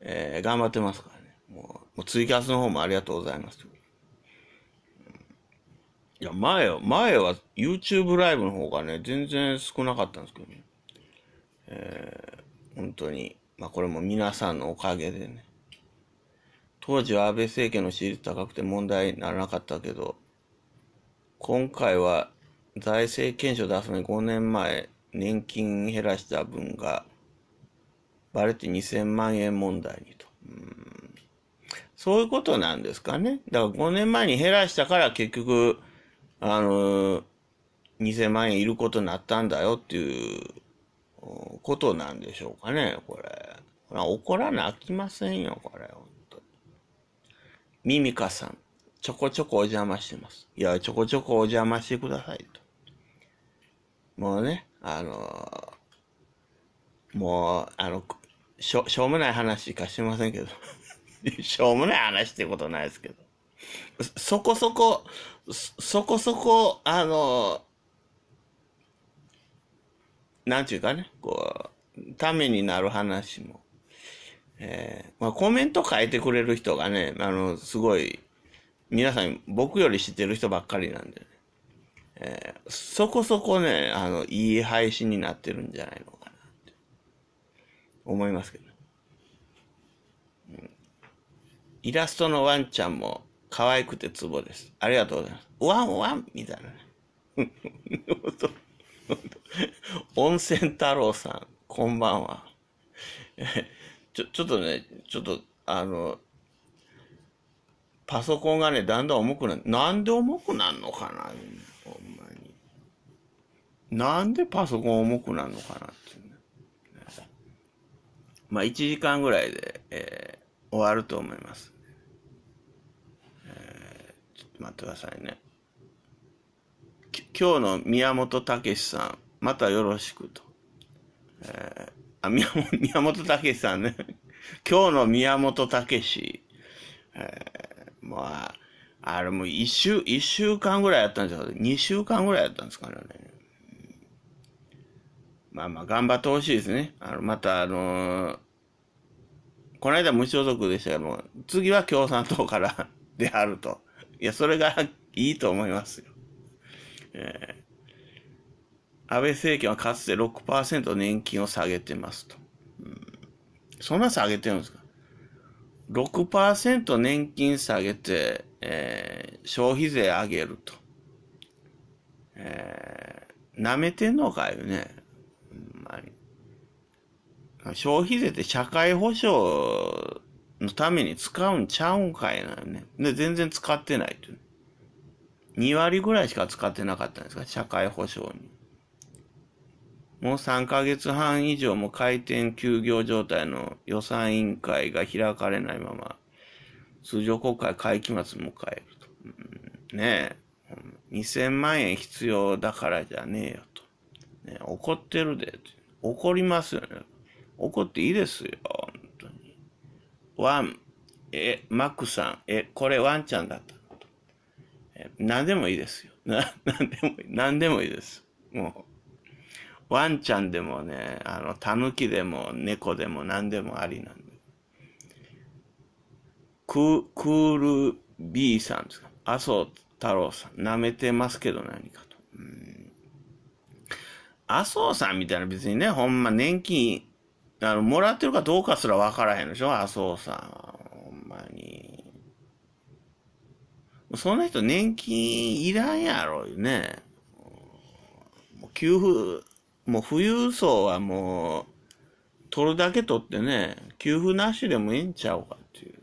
えー、頑張ってますからね。もう、もうツイキャスの方もありがとうございます。いや、前は、前は YouTube ライブの方がね、全然少なかったんですけどね。えー、本当に、まあこれも皆さんのおかげでね。当時は安倍政権の支持率高くて問題にならなかったけど、今回は財政検証出すのに5年前年金減らした分がバレて2000万円問題にと。そういうことなんですかね。だから5年前に減らしたから結局、あの、2000万円いることになったんだよっていうことなんでしょうかね、これ。怒らなきませんよ、これ、本当に。ミミカさん。ちょこちょこお邪魔してます。いや、ちょこちょこお邪魔してくださいと。もうね、あのー、もう、あの、しょ、しょうもない話しかしませんけど。しょうもない話ってことないですけど。そこそこ、そこそこ、あのー、なんちゅうかね、こう、ためになる話も。えー、まあコメント書いてくれる人がね、あの、すごい皆さん、僕より知ってる人ばっかりなんで、ね、えー、そこそこね、あの、いい配信になってるんじゃないのかなって、思いますけど、うん。イラストのワンちゃんも可愛くてツボです。ありがとうございます。ワンワンみたいなね。温泉太郎さん、こんばんは。ちょ、ちょっとね、ちょっと、あの、パソコンがね、だんだん重くなる。なんで重くなるのかなほんまに。なんでパソコン重くなるのかなっていう、ね。まあ、1時間ぐらいで、えー、終わると思います。えー、ちょっと待ってくださいね。今日の宮本武さん、またよろしくと。えー、あ、宮 宮本武さんね。今日の宮本武えーまあ、あれも一週、一週間ぐらいやったんですよ。二週間ぐらいやったんですからね。まあまあ、頑張ってほしいですね。あの、また、あのー、この間無所属でしたけども、次は共産党から であると。いや、それがいいと思いますよ。えー安倍政権はかつて6%年金を下げてますと。うん、そんな下げてるんですか6%年金下げて、えー、消費税上げると。えー、舐めてんのかよね。消費税って社会保障のために使うんちゃうんかいなよね。で、全然使ってないと。2割ぐらいしか使ってなかったんですか社会保障に。もう3ヶ月半以上も開店休業状態の予算委員会が開かれないまま、通常国会会期末迎えると。ねえ、2000万円必要だからじゃねえよと。ね、怒ってるで。怒りますよね。怒っていいですよ、本当に。ワン、え、マックさん、え、これワンちゃんだったのと。え、何でもいいですよ。何でもいい、何でもいいです。もう。ワンちゃんでもね、あの、タヌキでも猫でも何でもありなんで。ククール B さんですか。麻生太郎さん。舐めてますけど何かと。麻生さんみたいな別にね、ほんま年金、あの、もらってるかどうかすらわからへんでしょ麻生さんは。ほんまに。そんな人年金いらんやろよね。給付もう富裕層はもう、取るだけ取ってね、給付なしでもいいんちゃうかってい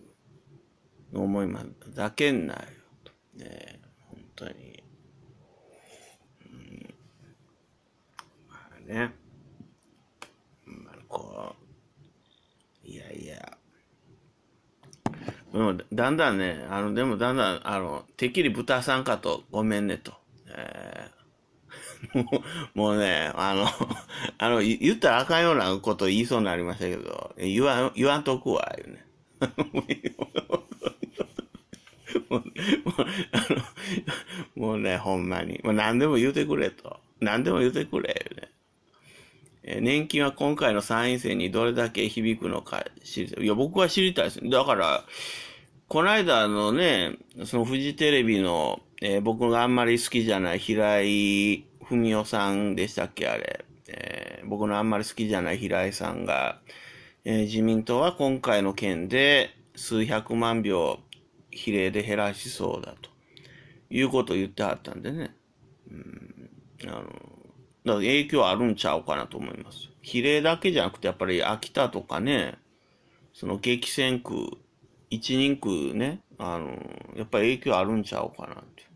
うの思います。だけんなよ、と。ね本当に。うん、まあね。まあ、こう、いやいや。でも、だんだんね、あの、でもだんだん、あの、てっきり豚さんかと、ごめんねと。えー もうね、あの、あの、言ったらあかんようなこと言いそうになりましたけど、言わん、言わんとくわ、言うね。もうもうね、ほんまに。もう何でも言うてくれと。何でも言うてくれ、言うね。年金は今回の参院選にどれだけ響くのか知りたい。いや、僕は知りたいです。だから、この間のね、そのフジテレビの、えー、僕があんまり好きじゃない平井文雄さんでしたっけ、あれ。えー、僕のあんまり好きじゃない平井さんが、えー、自民党は今回の件で数百万票比例で減らしそうだということを言ってはったんでね。うん、あの、だから影響あるんちゃうかなと思います。比例だけじゃなくて、やっぱり秋田とかね、その激戦区、一人区ね、あの、やっぱり影響あるんちゃうかなって。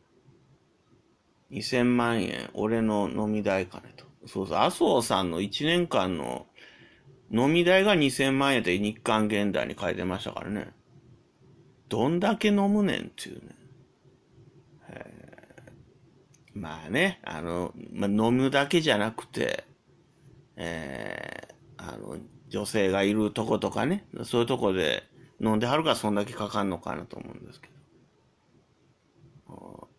2000万円、俺の飲み代金と。そうそう、麻生さんの1年間の飲み代が2000万円って日韓現代に書いてましたからね。どんだけ飲むねんっていうね。まあね、あの、まあ、飲むだけじゃなくて、えー、あの、女性がいるとことかね、そういうとこで飲んではるからそんだけかかんのかなと思うんですけど。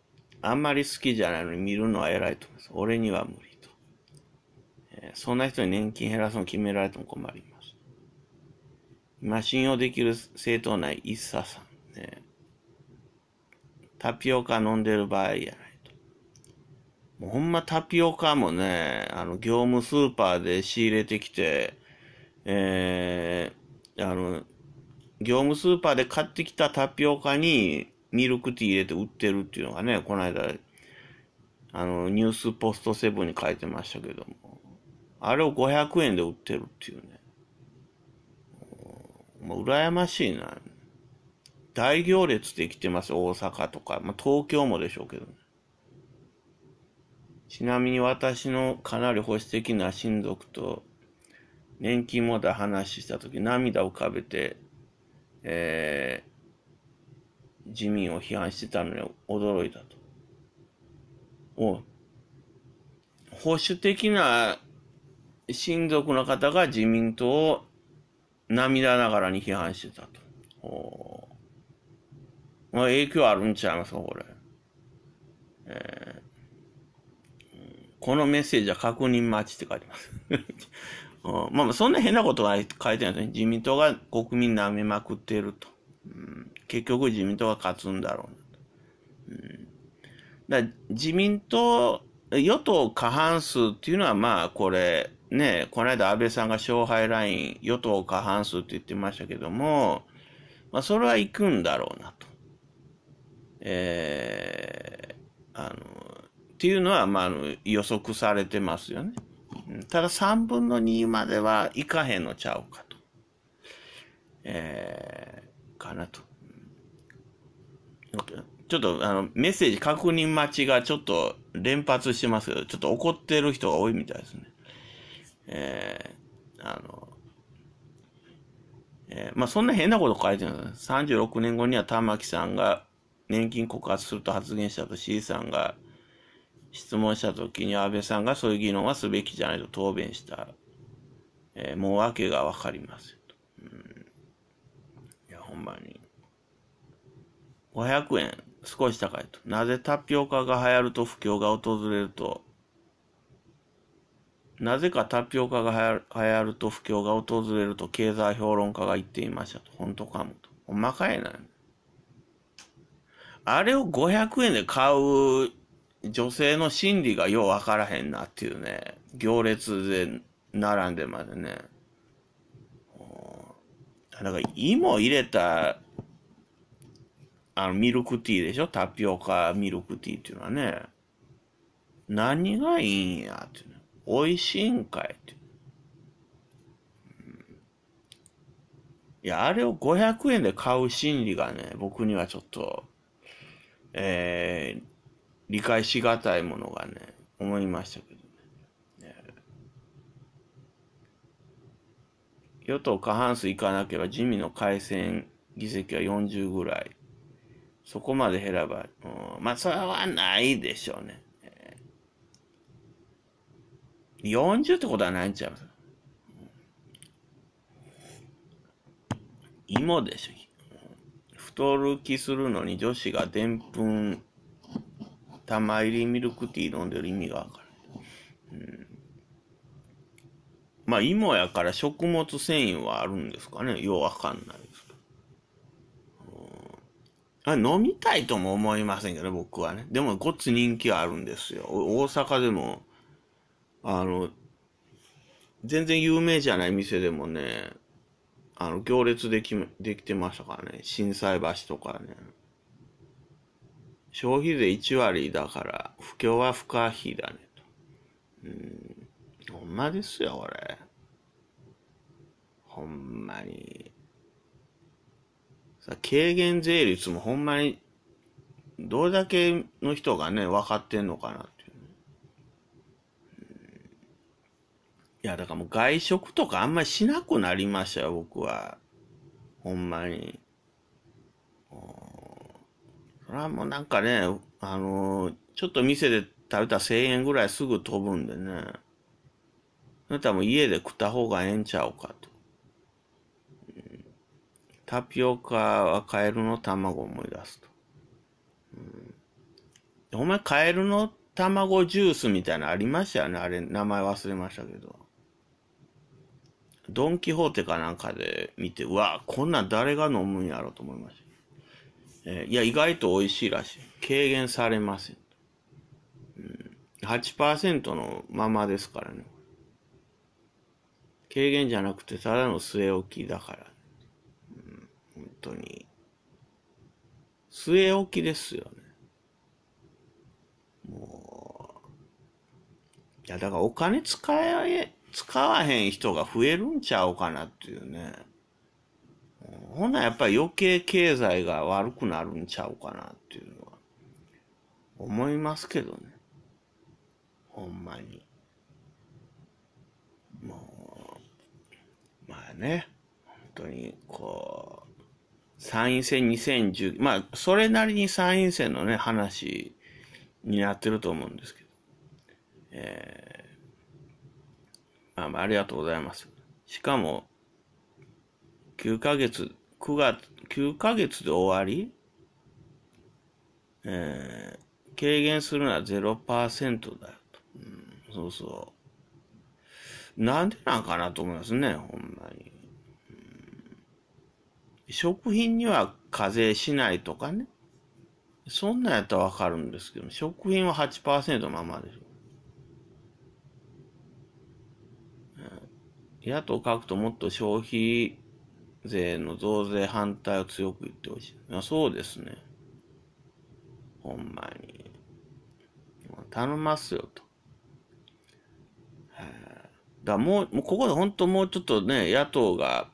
あんまり好きじゃないのに見るのは偉いと思います。俺には無理と。えー、そんな人に年金減らすの決められても困ります。今信用できる政党内一茶さん、ね。タピオカ飲んでる場合やないと。もうほんまタピオカもね、あの、業務スーパーで仕入れてきて、えー、あの、業務スーパーで買ってきたタピオカに、ミルクティー入れて売ってるっていうのがね、この間、あの、ニュースポストセブンに書いてましたけども、あれを500円で売ってるっていうね。もう羨ましいな。大行列できてます、大阪とか。まあ、東京もでしょうけどね。ちなみに私のかなり保守的な親族と年金もだ話した時、涙を浮かべて、えー、自民を批判してたのに驚いたと。お保守的な親族の方が自民党を涙ながらに批判してたと。おまあ、影響あるんちゃいますか、これ。えー、このメッセージは確認待ちって書いてます。まあ、そんな変なことは書いてないですね。自民党が国民舐めまくっていると。うん結局自民党が勝つんだろううん、だ自民党、与党過半数っていうのはまあこれ、ね、この間安倍さんが勝敗ライン、与党過半数って言ってましたけども、まあそれは行くんだろうなと。えー、あの、っていうのは、まあ、予測されてますよね。ただ3分の2まではいかへんのちゃうかと。えー、かなと。ちょっとあのメッセージ確認待ちがちょっと連発してますけど、ちょっと怒ってる人が多いみたいですね。えー、あの、えー、まあそんな変なこと書いてるんです。36年後には玉木さんが年金告発すると発言したと C さんが質問した時に安倍さんがそういう議論はすべきじゃないと答弁した。えー、もう訳がわかりますうん。いや、ほんまに。500円、少し高いと。なぜタピオカが流行ると不況が訪れると、なぜかタピオカが流行ると不況が訪れると経済評論家が言っていましたと。本当かもと。おまかいな。あれを500円で買う女性の心理がようわからへんなっていうね。行列で並んでまでね。だから芋入れたあの、ミルクティーでしょタピオカミルクティーっていうのはね。何がいいんやって、ね。美味しいんかいって。いや、あれを500円で買う心理がね、僕にはちょっと、えー、理解しがたいものがね、思いましたけどね。与党過半数いかなければ自民の改選議席は40ぐらいそこまで減らば、うん、まあ、それはないでしょうね。40ってことはないんちゃう芋でしょ。太る気するのに女子がでんぷん玉入りミルクティー飲んでる意味がわからない。うん、まあ、芋やから食物繊維はあるんですかね。ようわかんない。あ飲みたいとも思いませんけど、僕はね。でも、こっち人気あるんですよ。大阪でも、あの、全然有名じゃない店でもね、あの、行列でき、できてましたからね。震災橋とかね。消費税1割だから、不況は不可避だね。うん。ほんまですよ、俺。ほんまに。さ、軽減税率もほんまに、どれだけの人がね、分かってんのかなっていうね。いや、だからもう外食とかあんまりしなくなりましたよ、僕は。ほんまに。それはもうなんかね、あのー、ちょっと店で食べた1000円ぐらいすぐ飛ぶんでね。あなたも家で食った方がええんちゃうかと。タピオカはカエルの卵を思い出すと。うん、お前カエルの卵ジュースみたいなのありましたよね。あれ、名前忘れましたけど。ドンキホーテかなんかで見て、うわ、こんなん誰が飲むんやろうと思いました。えー、いや、意外と美味しいらしい。軽減されません。うん、8%のままですからね。軽減じゃなくて、ただの据え置きだから。当に、据え置きですよね。もう、いや、だからお金使え、使わへん人が増えるんちゃうかなっていうね。ほんな、やっぱり余計経済が悪くなるんちゃうかなっていうのは、思いますけどね。ほんまに。もう、まあね、本当に、こう、参院選2 0 1 9まあ、それなりに参院選のね、話になってると思うんですけど。えー、まあまあ、ありがとうございます。しかも、9ヶ月、9月、9ヶ月で終わりえー、軽減するのは0%だよと、うん。そうそう。なんでなんかなと思いますね、ほんまに。食品には課税しないとかね。そんなんやったらわかるんですけど、食品は8%のままでしょ。野党くともっと消費税の増税反対を強く言ってほしい。そうですね。ほんまに。頼ますよと。だもう、もうここで本当もうちょっとね、野党が、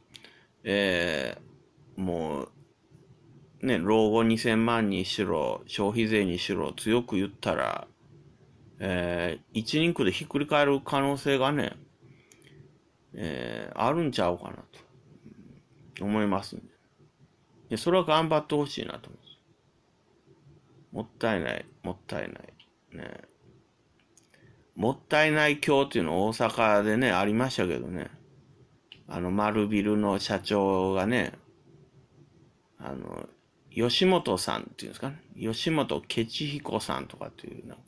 ええーもう、ね、老後2000万にしろ、消費税にしろ、強く言ったら、えー、一人区でひっくり返る可能性がね、えー、あるんちゃうかなと思いますんで。でそれは頑張ってほしいなと思もったいない、もったいない。ねもったいない日っていうの大阪でね、ありましたけどね。あの、丸ビルの社長がね、あの、吉本さんっていうんですかね。吉本ケチヒコさんとかっていう、なんか、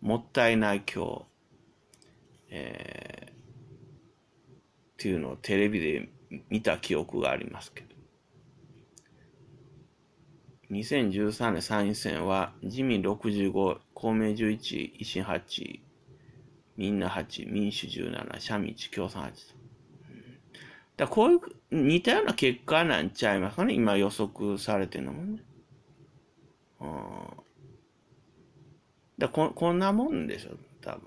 もったいない今日、えー、っていうのをテレビで見た記憶がありますけど。2013年参院選は自民65、公明11、維新8、みんな8、民主17、社民1、共産8と。だこういう、似たような結果なんちゃいますかね今予測されてるのもね。うん。だこ、こんなもんでしょ多分。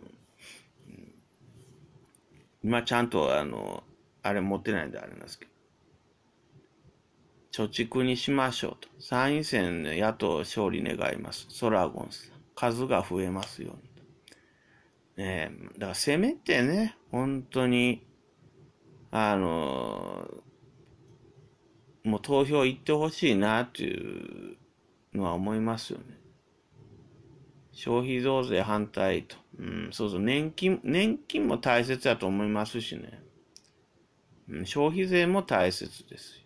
今ちゃんとあの、あれ持ってないんであれなんですけど。貯蓄にしましょうと。参院選で野党勝利願います。ソラゴンさん。数が増えますように。ねえ、だからせめてね、本当に、あのー、もう投票行ってほしいなっていうのは思いますよね。消費増税反対と。うん、そうそう、年金、年金も大切だと思いますしね。うん、消費税も大切です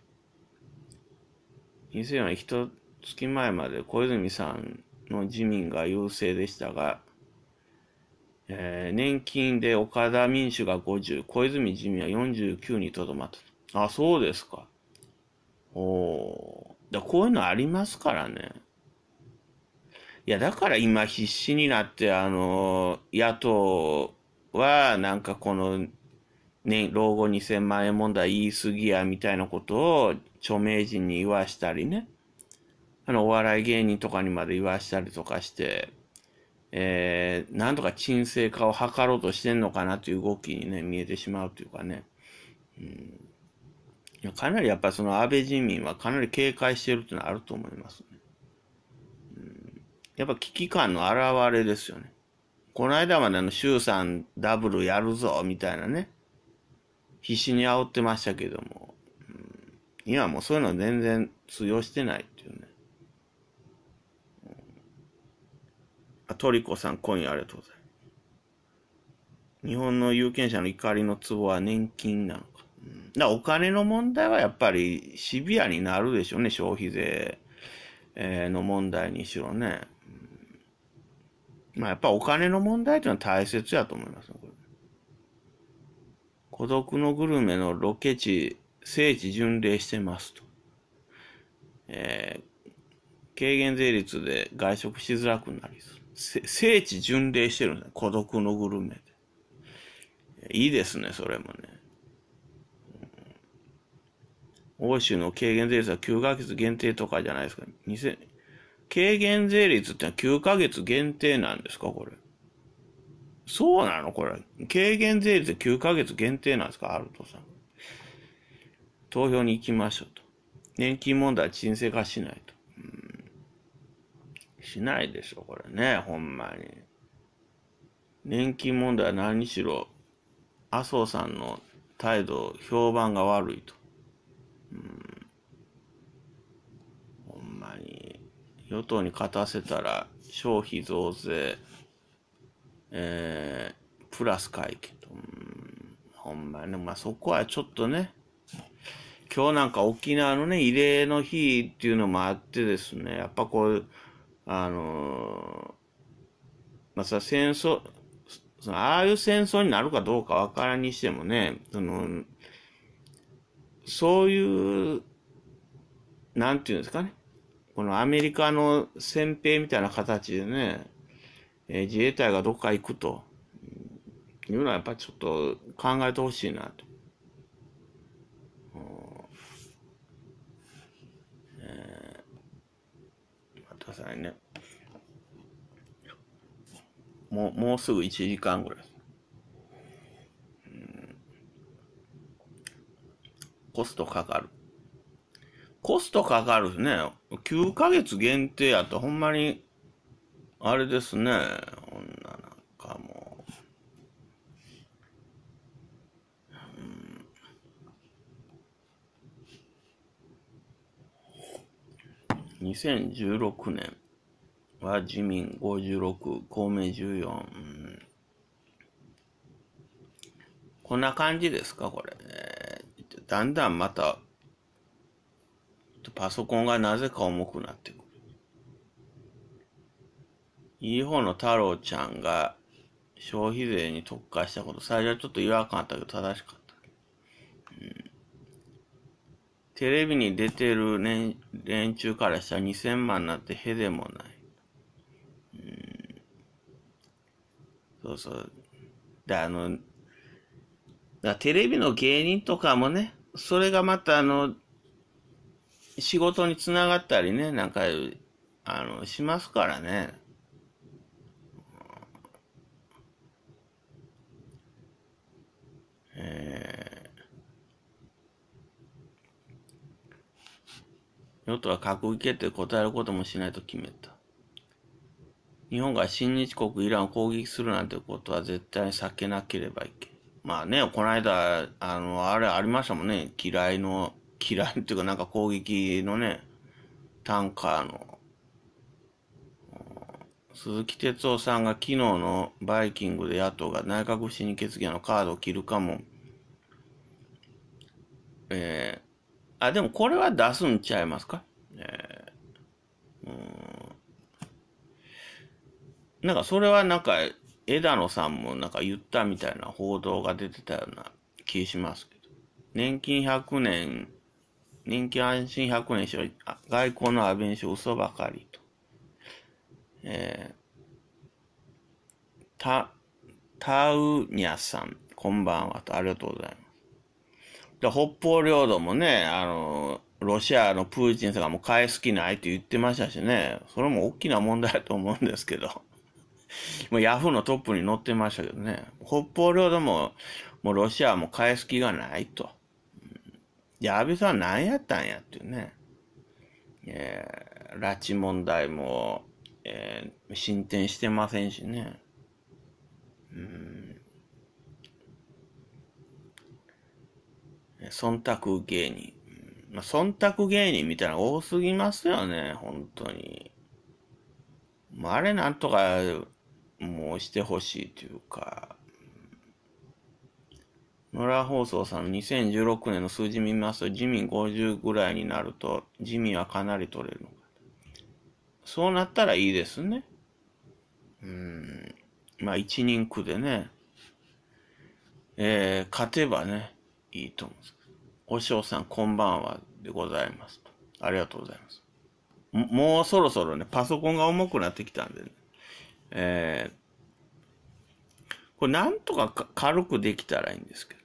2004年一月前まで小泉さんの自民が優勢でしたが、えー、年金で岡田民主が50、小泉自民は49にとどまった。あ、そうですか。おだこういうのありますからね。いや、だから今必死になって、あの、野党は、なんかこの、ね、老後2000万円問題言い過ぎや、みたいなことを、著名人に言わしたりね。あの、お笑い芸人とかにまで言わしたりとかして、えー、なんとか沈静化を図ろうとしてんのかなという動きにね、見えてしまうというかね。うん、かなりやっぱりその安倍人民はかなり警戒してるというのはあると思いますね。うん、やっぱ危機感の表れですよね。この間までの衆参ダブルやるぞみたいなね、必死に煽ってましたけども、うん、今もうそういうの全然通用してないあ、トリコさん、コインありがとうございます。日本の有権者の怒りのツボは年金なのか。うん、だお金の問題はやっぱりシビアになるでしょうね、消費税、えの問題にしろね。うん、まあやっぱお金の問題というのは大切やと思います、孤独のグルメのロケ地、聖地巡礼してますと。えー、軽減税率で外食しづらくなりそう。聖地巡礼してるんですね。孤独のグルメで。いいですね、それもね。欧州の軽減税率は9ヶ月限定とかじゃないですか。2000軽減税率ってのは9ヶ月限定なんですか、これ。そうなのこれ。軽減税率9ヶ月限定なんですか、アルトさん。投票に行きましょうと。年金問題は沈静化しないと。うんしないでしょ、これね、ほんまに。年金問題は何しろ、麻生さんの態度、評判が悪いと。うん。ほんまに。与党に勝たせたら、消費増税、えー、プラス会計と。うん、ほんまに、まあ、そこはちょっとね、今日なんか沖縄のね、慰霊の日っていうのもあってですね、やっぱこう、あのまあ、さ、戦争、そのああいう戦争になるかどうかわからんにしてもね、その、そういう、なんていうんですかね、このアメリカの先兵みたいな形でね、えー、自衛隊がどっか行くというのはやっぱりちょっと考えてほしいなと。さね。もう、もうすぐ1時間ぐらい。うん、コストかかる。コストかかるね。9ヶ月限定やと、ほんまに、あれですね。こんななんかもう。2016年は自民56、公明14、うん。こんな感じですか、これ。だんだんまた、パソコンがなぜか重くなってくる。いい方の太郎ちゃんが消費税に特化したこと、最初はちょっと違和感あったけど正しかった。テレビに出てる連連中からしたら2000万なんてへでもない。うん。そうそう。で、あの、だテレビの芸人とかもね、それがまたあの、仕事につながったりね、なんか、あの、しますからね。えー与党は閣議決定を答えることもしないと決めた。日本が親日国イランを攻撃するなんてことは絶対に避けなければいけない。まあね、この間、あの、あれありましたもんね。嫌いの、嫌い っていうかなんか攻撃のね、タンカーの、鈴木哲夫さんが昨日のバイキングで野党が内閣不信任決議のカードを切るかも、えー、あ、でもこれは出すんちゃいますかえー、うん。なんかそれはなんか、枝野さんもなんか言ったみたいな報道が出てたような気しますけど。年金100年、年金安心100年しよ外交の安倍ン嘘ばかりと。えー、た、タウニャさん、こんばんはと、ありがとうございます。北方領土もね、あの、ロシアのプーチンさんがもう返す気ないって言ってましたしね、それも大きな問題だと思うんですけど、もうヤフーのトップに乗ってましたけどね、北方領土も、もうロシアも返す気がないと。で、安倍さん何やったんやっていうね、えー、拉致問題も、えー、進展してませんしね、うん忖度芸人。まあ、忖度芸人みたいなの多すぎますよね、本当に。まあ、あれなんとか、もうしてほしいというか。野良放送さんの2016年の数字見ますと、自民50ぐらいになると、自民はかなり取れるのか。そうなったらいいですね。うん。まあ、一人区でね。えー、勝てばね。いいと思うます。お師さん、こんばんはでございますと。ありがとうございます。もうそろそろね、パソコンが重くなってきたんでね。えー、これなんとかか軽くできたらいいんですけ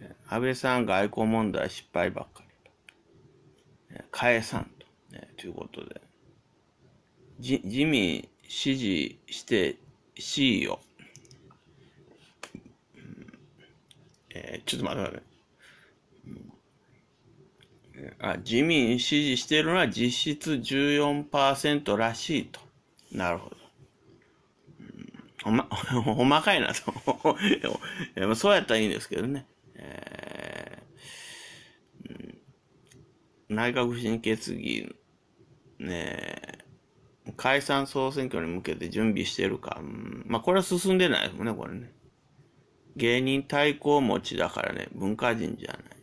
どね。安倍さん外交問題失敗ばっかり返さんと。ね、ということで。じ、自民支持して C を。えー、ちょっと待って待って。あ自民支持しているのは実質14%らしいと。なるほど。おうん、ま、お、まかいなと。そうやったらいいんですけどね。えーうん、内閣不信決議、ね解散総選挙に向けて準備してるか。うん、まあ、これは進んでないですもんね、これね。芸人対抗持ちだからね、文化人じゃない。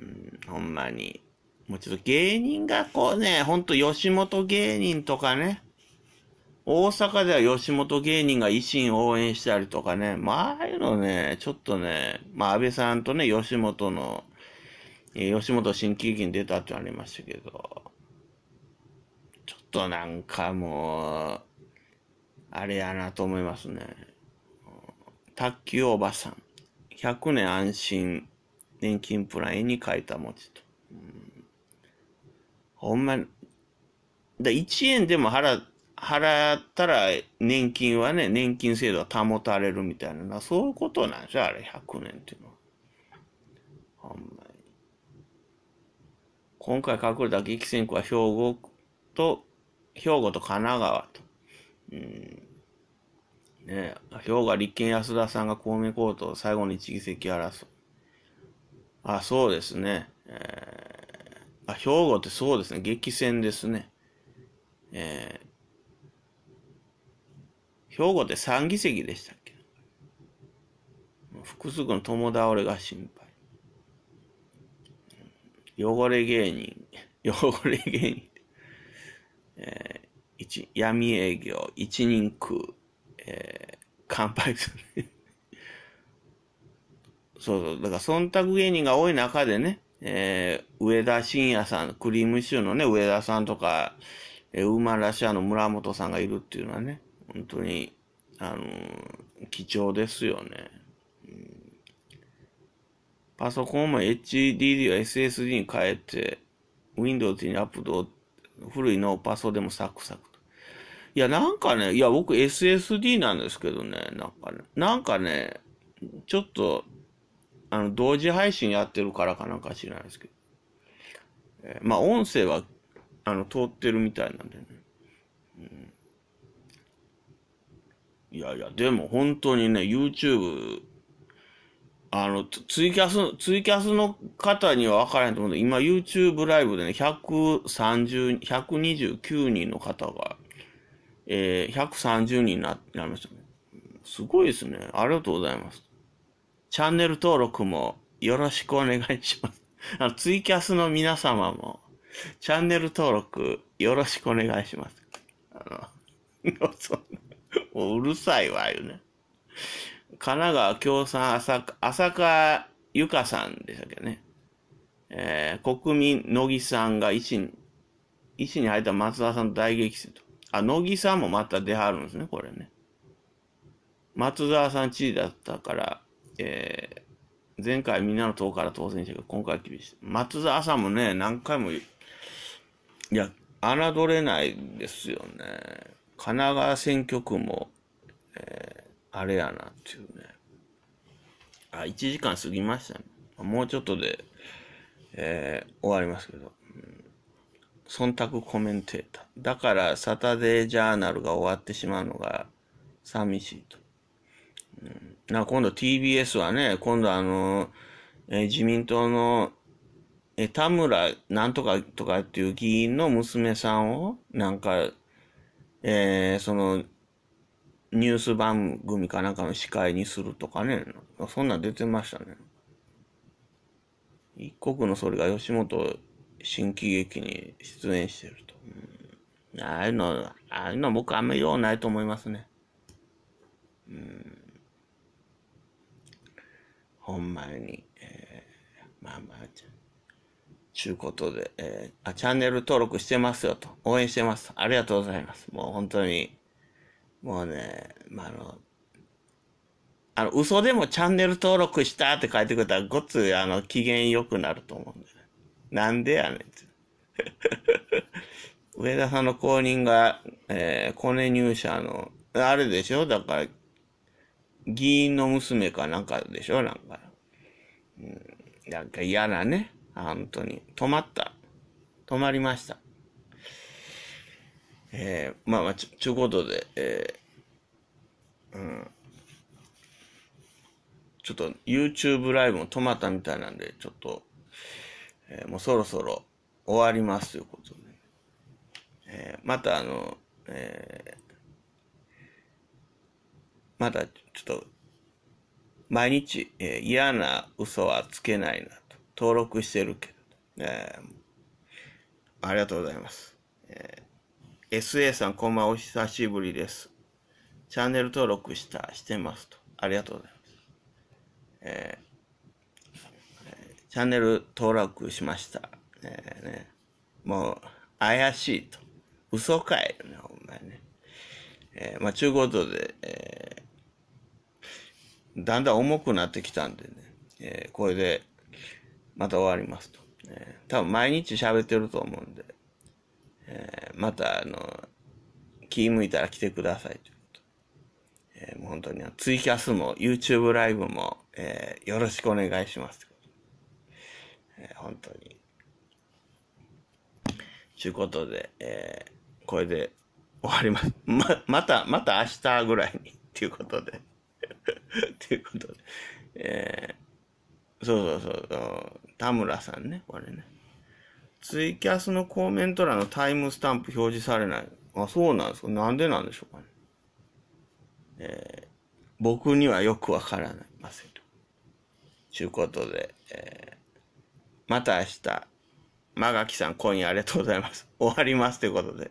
ん、ほんまに。もうちょっと芸人がこうね、ほんと吉本芸人とかね、大阪では吉本芸人が維新応援したりとかね、まあ、ああいうのね、ちょっとね、まあ、安倍さんとね、吉本の、え吉本新喜劇に出たってありましたけど、ちょっとなんかもう、あれやなと思いますね。卓球おばさん、100年安心。年金プランに書いた餅と。うん、ほんま、だ1円でも払、払ったら年金はね、年金制度は保たれるみたいな、そういうことなんじゃあれ、100年っていうのは。ほんまに。今回隠れた激戦区は兵庫と、兵庫と神奈川と。うんね兵庫は立憲安田さんが公明公と最後に1議席争う。あ、そうですね。えー、あ、兵庫ってそうですね。激戦ですね。えー、兵庫って3議席でしたっけ複数の共倒れが心配。汚れ芸人、汚れ芸人、えー、一闇営業、一人空、えー、乾杯する、そうそう。だから、忖度芸人が多い中でね、えー、上田晋也さん、クリームシチューのね、上田さんとか、えー、ウーマンラッシャーの村本さんがいるっていうのはね、本当に、あのー、貴重ですよね。うん、パソコンも HDD は SSD に変えて、Windows にアップド、古いのパソでもサクサクと。いや、なんかね、いや、僕 SSD なんですけどね、なんかね、なんかね、ちょっと、あの、同時配信やってるからかなんか知らないですけど。えー、まあ、音声は、あの、通ってるみたいなんでね。うん、いやいや、でも本当にね、YouTube、あの、ツイキャス、ツイキャスの方には分からないと思うんで、今 YouTube ライブでね、130、129人の方が、えー、130人になりましたね。すごいですね。ありがとうございます。チャンネル登録もよろしくお願いします。あの、ツイキャスの皆様も、チャンネル登録よろしくお願いします。あの、もううるさいわ、よね。神奈川共産浅浅香ゆかさんでしたっけね。えー、国民、乃木さんが維に、維に入った松田さんと大激戦と。あ、乃木さんもまた出はるんですね、これね。松沢さん知事だったから、えー、前回みんなの党から当選したけど、今回厳しい。松田朝もね、何回も、いや、侮れないですよね。神奈川選挙区も、えー、あれやなっていうね。あ、1時間過ぎましたね。もうちょっとで、えー、終わりますけど、うん。忖度コメンテーター。だからサタデージャーナルが終わってしまうのが寂しいと。うんな今度 TBS はね、今度あの、えー、自民党の、えー、田村なんとかとかっていう議員の娘さんを、なんか、えー、その、ニュース番組かなんかの司会にするとかね、そんなん出てましたね。一国の総理が吉本新喜劇に出演してると。うん、ああいうの、ああいうの僕あんまり用ないと思いますね。うんほんまに、えー、まあまあ、ちゅうことで、えー、あ、チャンネル登録してますよと、応援してます。ありがとうございます。もう本当に、もうね、まあ、あの、あの、嘘でもチャンネル登録したって書いてくれたら、ごっつ、あの、機嫌良くなると思うんだよね。なんでやねんって。上田さんの後任が、えー、コネ入社の、あれでしょだから、議員の娘かなんかでしょなんか。うん。なんか嫌なね。本当に。止まった。止まりました。えー、まあまあ、ち、ちゅうことで、えー、うん。ちょっと YouTube ライブも止まったみたいなんで、ちょっと、えー、もうそろそろ終わりますということで。えー、またあの、えー、またちょっと、毎日、えー、嫌な嘘はつけないなと。登録してるけど。えー、ありがとうございます。えー、SA さん、こんばんは。お久しぶりです。チャンネル登録した、してますと。ありがとうございます。えー、チャンネル登録しました。えー、ね、もう、怪しいと。嘘かいよね、ほんまにね。えー、まあ、ちゅうことで、えーだんだん重くなってきたんでね、えー、これで、また終わりますと。えー、多分毎日喋ってると思うんで、えー、また、あの、気向いたら来てくださいということ。えー、もう本当に、ツイキャスも YouTube ライブも、えー、よろしくお願いしますとえー、本当に。ちゅうことで、えー、これで終わります。ま、また、また明日ぐらいに、ということで。と いうことで、えー、そうそうそう田村さんね、これね。ツイキャスのコメント欄のタイムスタンプ表示されない。あ、そうなんですか。なんでなんでしょうかね。えー、僕にはよくわからないませんと。ちゅうことで、えー、また明日、間垣さん今夜ありがとうございます。終わりますということで。